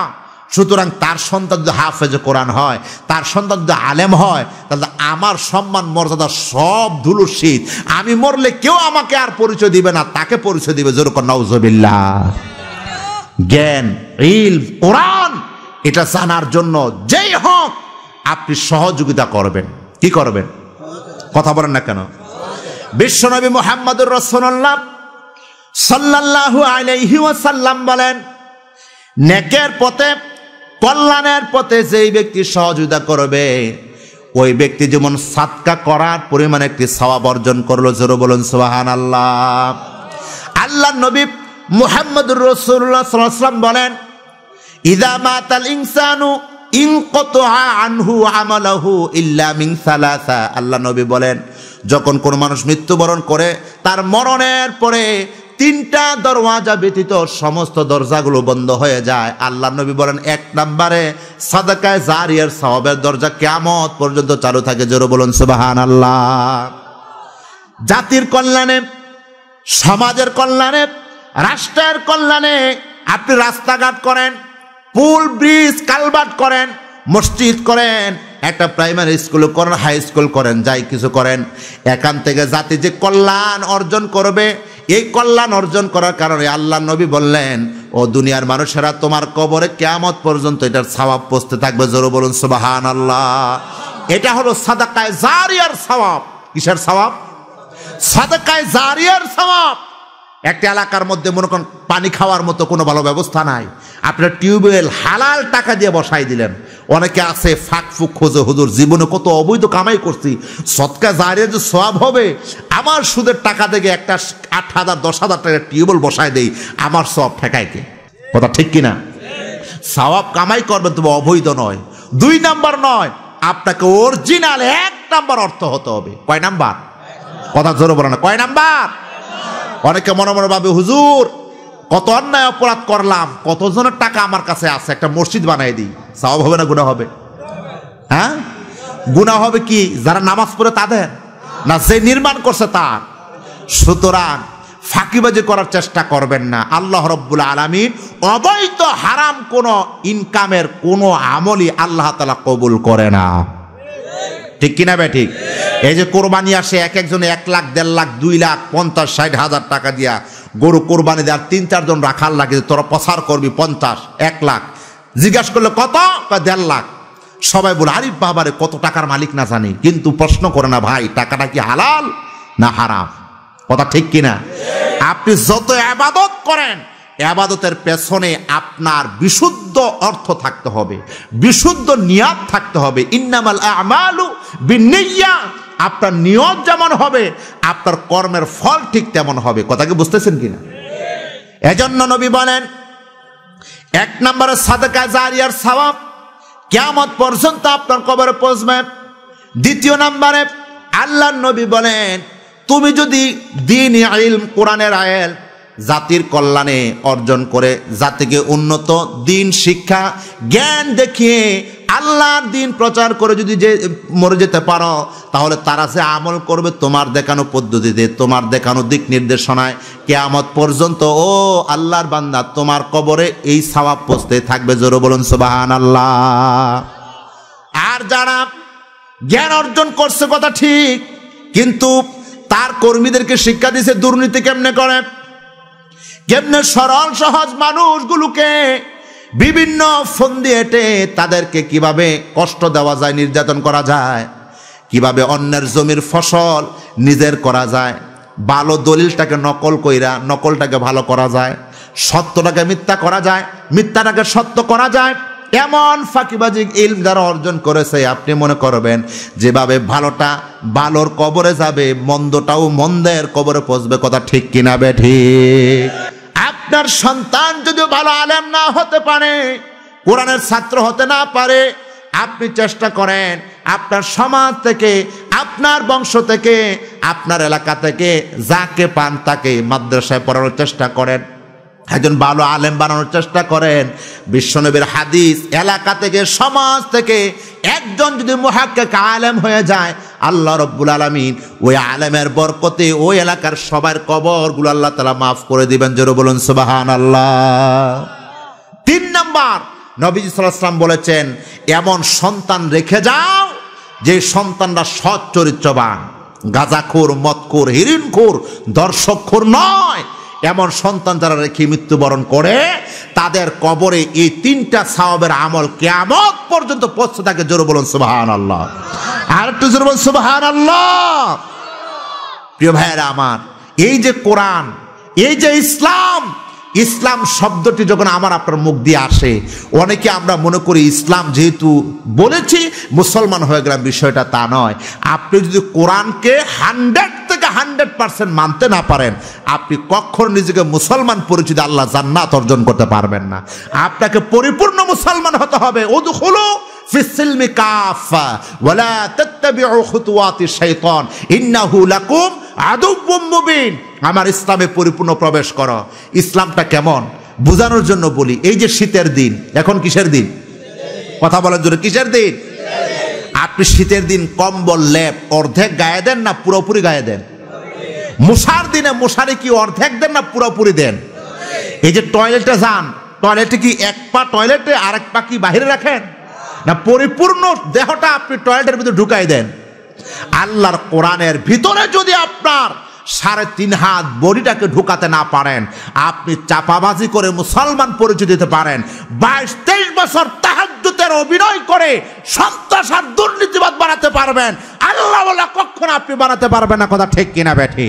সুতরাং তার সন্তান যদি হাফেজ কোরআন হয় তার সন্তান যদি আলেম হয় তাহলে আমার সম্মান মর্যাদা সব ধুলো শীত আমি মরলে কেউ আমাকে আর পরিচয় দিবে না তাকে পরিচয় দিবে যেরকম নওজবিল্লা জ্ঞান ইল কোরআন এটা জানার জন্য যেই হোক আপনি সহযোগিতা করবেন কি করবেন কথা বলেন না কেন বিশ্বনবী মোহাম্মদুর রসুল্লাহ সাল্লাল্লাহু আলাইহি ওয়াসাল্লাম বলেন নেকের পথে কল্যাণের পথে যেই ব্যক্তি সহযোগিতা করবে ওই ব্যক্তি যেমন সাতকা করার পরিমাণে একটি সওয়াব অর্জন করলো জোর বলুন সোহান আল্লাহ আল্লাহ নবী মুহাম্মদুর রসুল্লাহ বলেন ইদা মাতাল ইনসানু আল্লাহ নবী বলেন যখন কোন মানুষ মৃত্যুবরণ করে তার মরণের পরে তিনটা দরওয়াজা ব্যতীত সমস্ত দরজাগুলো বন্ধ হয়ে যায় আল্লাহ নবী বলেন এক নম্বরে সাদাকায় জারিয়ার সাহবের দরজা কেমত পর্যন্ত চালু থাকে জোর বলুন সুবাহান আল্লাহ জাতির কল্যাণে সমাজের কল্যাণে রাষ্ট্রের কল্যাণে আপনি রাস্তাঘাট করেন পুল ব্রিজ কালবাট করেন মসজিদ করেন একটা প্রাইমারি স্কুল করেন হাই স্কুল করেন যাই কিছু করেন এখান থেকে জাতি যে কল্যাণ অর্জন করবে এই কল্যাণ অর্জন করার কারণে আল্লাহ নবী বললেন ও দুনিয়ার মানুষেরা তোমার কবরে কেমত পর্যন্ত এটার সাবাব পৌঁছতে থাকবে জোর বলুন সুবাহান আল্লাহ এটা হলো সাদাকায় জারিয়ার সাবাব কিসের সাবাব সাদাকায় জারিয়ার সাবাব একটা এলাকার মধ্যে মনে করেন পানি খাওয়ার মতো কোনো ভালো ব্যবস্থা নাই আপনার টিউবওয়েল হালাল টাকা দিয়ে বসাই দিলেন অনেকে আছে ফাঁক ফুক খোঁজে হুজুর জীবনে কত অবৈধ কামাই করছি সৎকা যারে যে সব হবে আমার সুদের টাকা থেকে একটা আট হাজার দশ হাজার টাকা টিউবওয়েল বসায় দেই আমার সব ঠেকাইকে কথা ঠিক কিনা সওয়াব কামাই করবেন তবে অবৈধ নয় দুই নাম্বার নয় আপনাকে অরিজিনাল এক নাম্বার অর্থ হতে হবে কয় নাম্বার কথা জোরে বলে না কয় নাম্বার অনেকে মনে মনে ভাবে হুজুর কত অন্যায় অপরাধ করলাম কতজনের টাকা আমার কাছে আছে একটা মসজিদ বানাই দিই সাব হবে না গুণা হবে হ্যাঁ গুণা হবে কি যারা নামাজ পড়ে তাদের না যে নির্মাণ করছে তার সুতরাং ফাঁকিবাজি করার চেষ্টা করবেন না আল্লাহ রব্বুল আলমিন অবৈধ হারাম কোনো ইনকামের কোনো আমলই আল্লাহ তালা কবুল করে না ঠিক কিনা বে ঠিক এই যে কোরবানি আসে এক একজনে এক লাখ দেড় লাখ দুই লাখ পঞ্চাশ ষাট হাজার টাকা দিয়া গরু কোরবানি দেওয়ার তিন চারজন রাখার লাগে তোরা প্রসার করবি পঞ্চাশ এক লাখ জিজ্ঞাসা করলে কত বা দেড় লাখ সবাই বলে আরিফ বাবারে কত টাকার মালিক না জানি কিন্তু প্রশ্ন করে না ভাই টাকাটা কি হালাল না হারাম কথা ঠিক কিনা আপনি যত আবাদত করেন অ্যাবাদতের পেছনে আপনার বিশুদ্ধ অর্থ থাকতে হবে বিশুদ্ধ নিয়াদ থাকতে হবে ইন্নামাল আমালু বিনিয়া আপনার নিয়ত যেমন হবে আপনার কর্মের ফল ঠিক তেমন হবে কথা কি বুঝতেছেন কিনা এজন্য নবী বলেন এক নম্বরে সাদকা জারিয়ার সাওয়াব কেমত পর্যন্ত আপনার কবরে পৌঁছবেন দ্বিতীয় নম্বরে আল্লাহ নবী বলেন তুমি যদি দিন আইল কোরআনের আয়েল জাতির কল্যাণে অর্জন করে জাতিকে উন্নত দিন শিক্ষা জ্ঞান দেখিয়ে আল্লাহর দিন প্রচার করে যদি যে মরে যেতে পারো তাহলে তারা সে আমল করবে তোমার দেখানো পদ্ধতিতে তোমার দেখানো দিক নির্দেশনায় কেয়ামত পর্যন্ত ও আল্লাহর বান্দা তোমার কবরে এই সবাব পোস্তে থাকবে জোর বলুন সুবাহান আল্লাহ আর যারা জ্ঞান অর্জন করছে কথা ঠিক কিন্তু তার কর্মীদেরকে শিক্ষা দিছে দুর্নীতি কেমনে করে কেমনে সরল সহজ মানুষগুলোকে বিভিন্ন ফোন দিয়েটে তাদেরকে কিভাবে কষ্ট দেওয়া যায় নির্যাতন করা যায় কিভাবে অন্যের জমির ফসল নিজের করা যায় ভালো দলিলটাকে নকল কইরা নকলটাকে ভালো করা যায় সত্যটাকে মিথ্যা করা যায় মিথ্যাটাকে সত্য করা যায় এমন ফাঁকিবাজি ইল যারা অর্জন করেছে আপনি মনে করবেন যেভাবে ভালোটা ভালোর কবরে যাবে মন্দটাও মন্দের কবরে পচবে কথা ঠিক কিনা ঠিক আপনার সন্তান যদি ভালো আলেম না হতে পারে কোরআনের ছাত্র হতে না পারে আপনি চেষ্টা করেন আপনার সমাজ থেকে আপনার বংশ থেকে আপনার এলাকা থেকে যাকে পান তাকে মাদ্রাসায় পড়ানোর চেষ্টা করেন একজন ভালো আলেম বানানোর চেষ্টা করেন বিশ্বনবীর হাদিস এলাকা থেকে সমাজ থেকে একজন যদি মহাক্কাক আলেম হয়ে যায় আল্লাহ রব্বুল আলমিন ওই আলেমের বরকতে ওই এলাকার সবার কবরগুলো আল্লাহ তালা মাফ করে দিবেন জোরে বলুন সুবাহান আল্লাহ তিন নম্বর নবীজ সাল্লাম বলেছেন এমন সন্তান রেখে যাও যে সন্তানরা সৎ চরিত্রবান গাজাখোর মৎখোর হিরিনখোর দর্শকখোর নয় এমন সন্তান যারা রেখে মৃত্যুবরণ করে তাদের কবরে এই তিনটা সাহবের আমল কেমন পর্যন্ত পৌঁছে থাকে জোর বলুন সুবাহান আল্লাহ আর একটু জোর বলুন সুবাহান আল্লাহ প্রিয় ভাইয়েরা আমার এই যে কোরআন এই যে ইসলাম ইসলাম শব্দটি যখন আমার আপনার মুখ দিয়ে আসে অনেকে আমরা মনে করি ইসলাম যেহেতু বলেছি মুসলমান হয়ে গেলাম বিষয়টা তা নয় আপনি যদি কোরআনকে হান্ড্রেড হান্ড্রেড পার্সেন্ট মানতে না পারেন আপনি কখন নিজেকে মুসলমান পরিচিত আল্লাহ জান্নাত অর্জন করতে পারবেন না আপনাকে পরিপূর্ণ মুসলমান হতে হবে ওদু হলো আমার ইসলামে পরিপূর্ণ প্রবেশ করো ইসলামটা কেমন বোঝানোর জন্য বলি এই যে শীতের দিন এখন কিসের দিন কথা বলার জন্য কিসের দিন আপনি শীতের দিন কম্বল লেপ অর্ধেক গায়ে দেন না পুরোপুরি গায়ে দেন মশার দিনে মশারে কি অর্ধেক দেন না পুরোপুরি দেন এই যে টয়লেটে যান টয়লেটে কি এক পা টয়লেটে আর এক পা কি বাহিরে রাখেন না পরিপূর্ণ দেহটা আপনি টয়লেটের ভিতরে ঢুকাই দেন আল্লাহর কোরআনের ভিতরে যদি আপনার সাড়ে তিন হাত বডিটাকে ঢুকাতে না পারেন আপনি চাপাবাজি করে মুসলমান পরিচয় দিতে পারেন বাইশ তেইশ বছর তাহাজুতের অভিনয় করে সন্ত্রাস আর দুর্নীতিবাদ বানাতে পারবেন আল্লাহ কখন আপনি বানাতে পারবেন না কথা ঠিক কিনা ব্যাঠি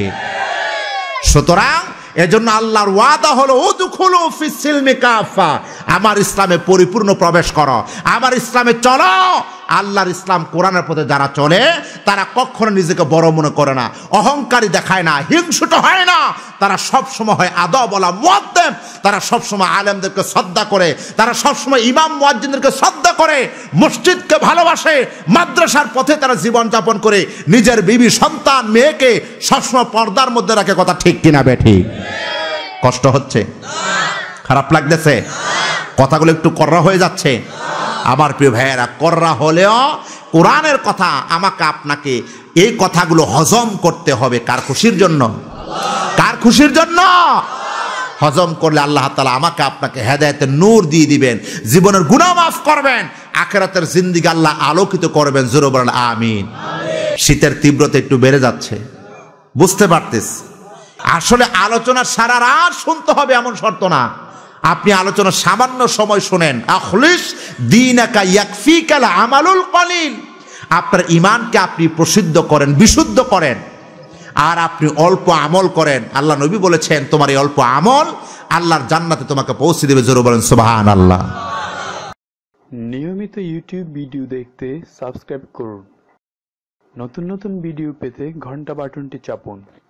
সুতরাং এজন্য আল্লাহর ওয়াদা হলো ও দুখুলো ফিসিল মেকাফা আমার ইসলামে পরিপূর্ণ প্রবেশ করো আমার ইসলামে চলো আল্লাহর ইসলাম কোরআনের পথে যারা চলে তারা কখনো নিজেকে বড় মনে করে না অহংকারী দেখায় না হিংসুট হয় না তারা সবসময় হয় বলা মোয়াদ্দেম তারা সবসময় আলেমদেরকে শ্রদ্ধা করে তারা সবসময় ইমাম মুয়াজ্জিনদেরকে শ্রদ্ধা করে মসজিদকে ভালোবাসে মাদ্রাসার পথে তারা জীবনযাপন করে নিজের বিবি সন্তান মেয়েকে সবসময় পর্দার মধ্যে রাখে কথা ঠিক কিনা বেঠি কষ্ট হচ্ছে খারাপ লাগতেছে কথাগুলো একটু কররা হয়ে যাচ্ছে আমার প্রিয় ভাইয়েরা কররা হলেও কোরআনের কথা আমাকে আপনাকে এই কথাগুলো হজম করতে হবে কার খুশির জন্য কার খুশির জন্য হজম করলে আল্লাহ তালা আমাকে আপনাকে হেদায়তের নূর দিয়ে দিবেন জীবনের গুণা মাফ করবেন আখেরাতের জিন্দিগি আল্লাহ আলোকিত করবেন জোরবরাল আমিন শীতের তীব্রতা একটু বেড়ে যাচ্ছে বুঝতে পারতেস আসলে আলোচনা সারা রাত শুনতে হবে এমন শর্ত না আপনি আলোচনা সামান্য সময় শোনেন আখলিস দিন ইয়াকফিকাল আমালুল কলিল আপনার ইমানকে আপনি প্রসিদ্ধ করেন বিশুদ্ধ করেন আর আপনি অল্প আমল করেন আল্লাহ নবী বলেছেন তোমার এই অল্প আমল আল্লাহর জান্নাতে তোমাকে পৌঁছে দেবে জোর বলেন সুবাহান আল্লাহ নিয়মিত ইউটিউব ভিডিও দেখতে সাবস্ক্রাইব করুন নতুন নতুন ভিডিও পেতে ঘন্টা বাটনটি চাপুন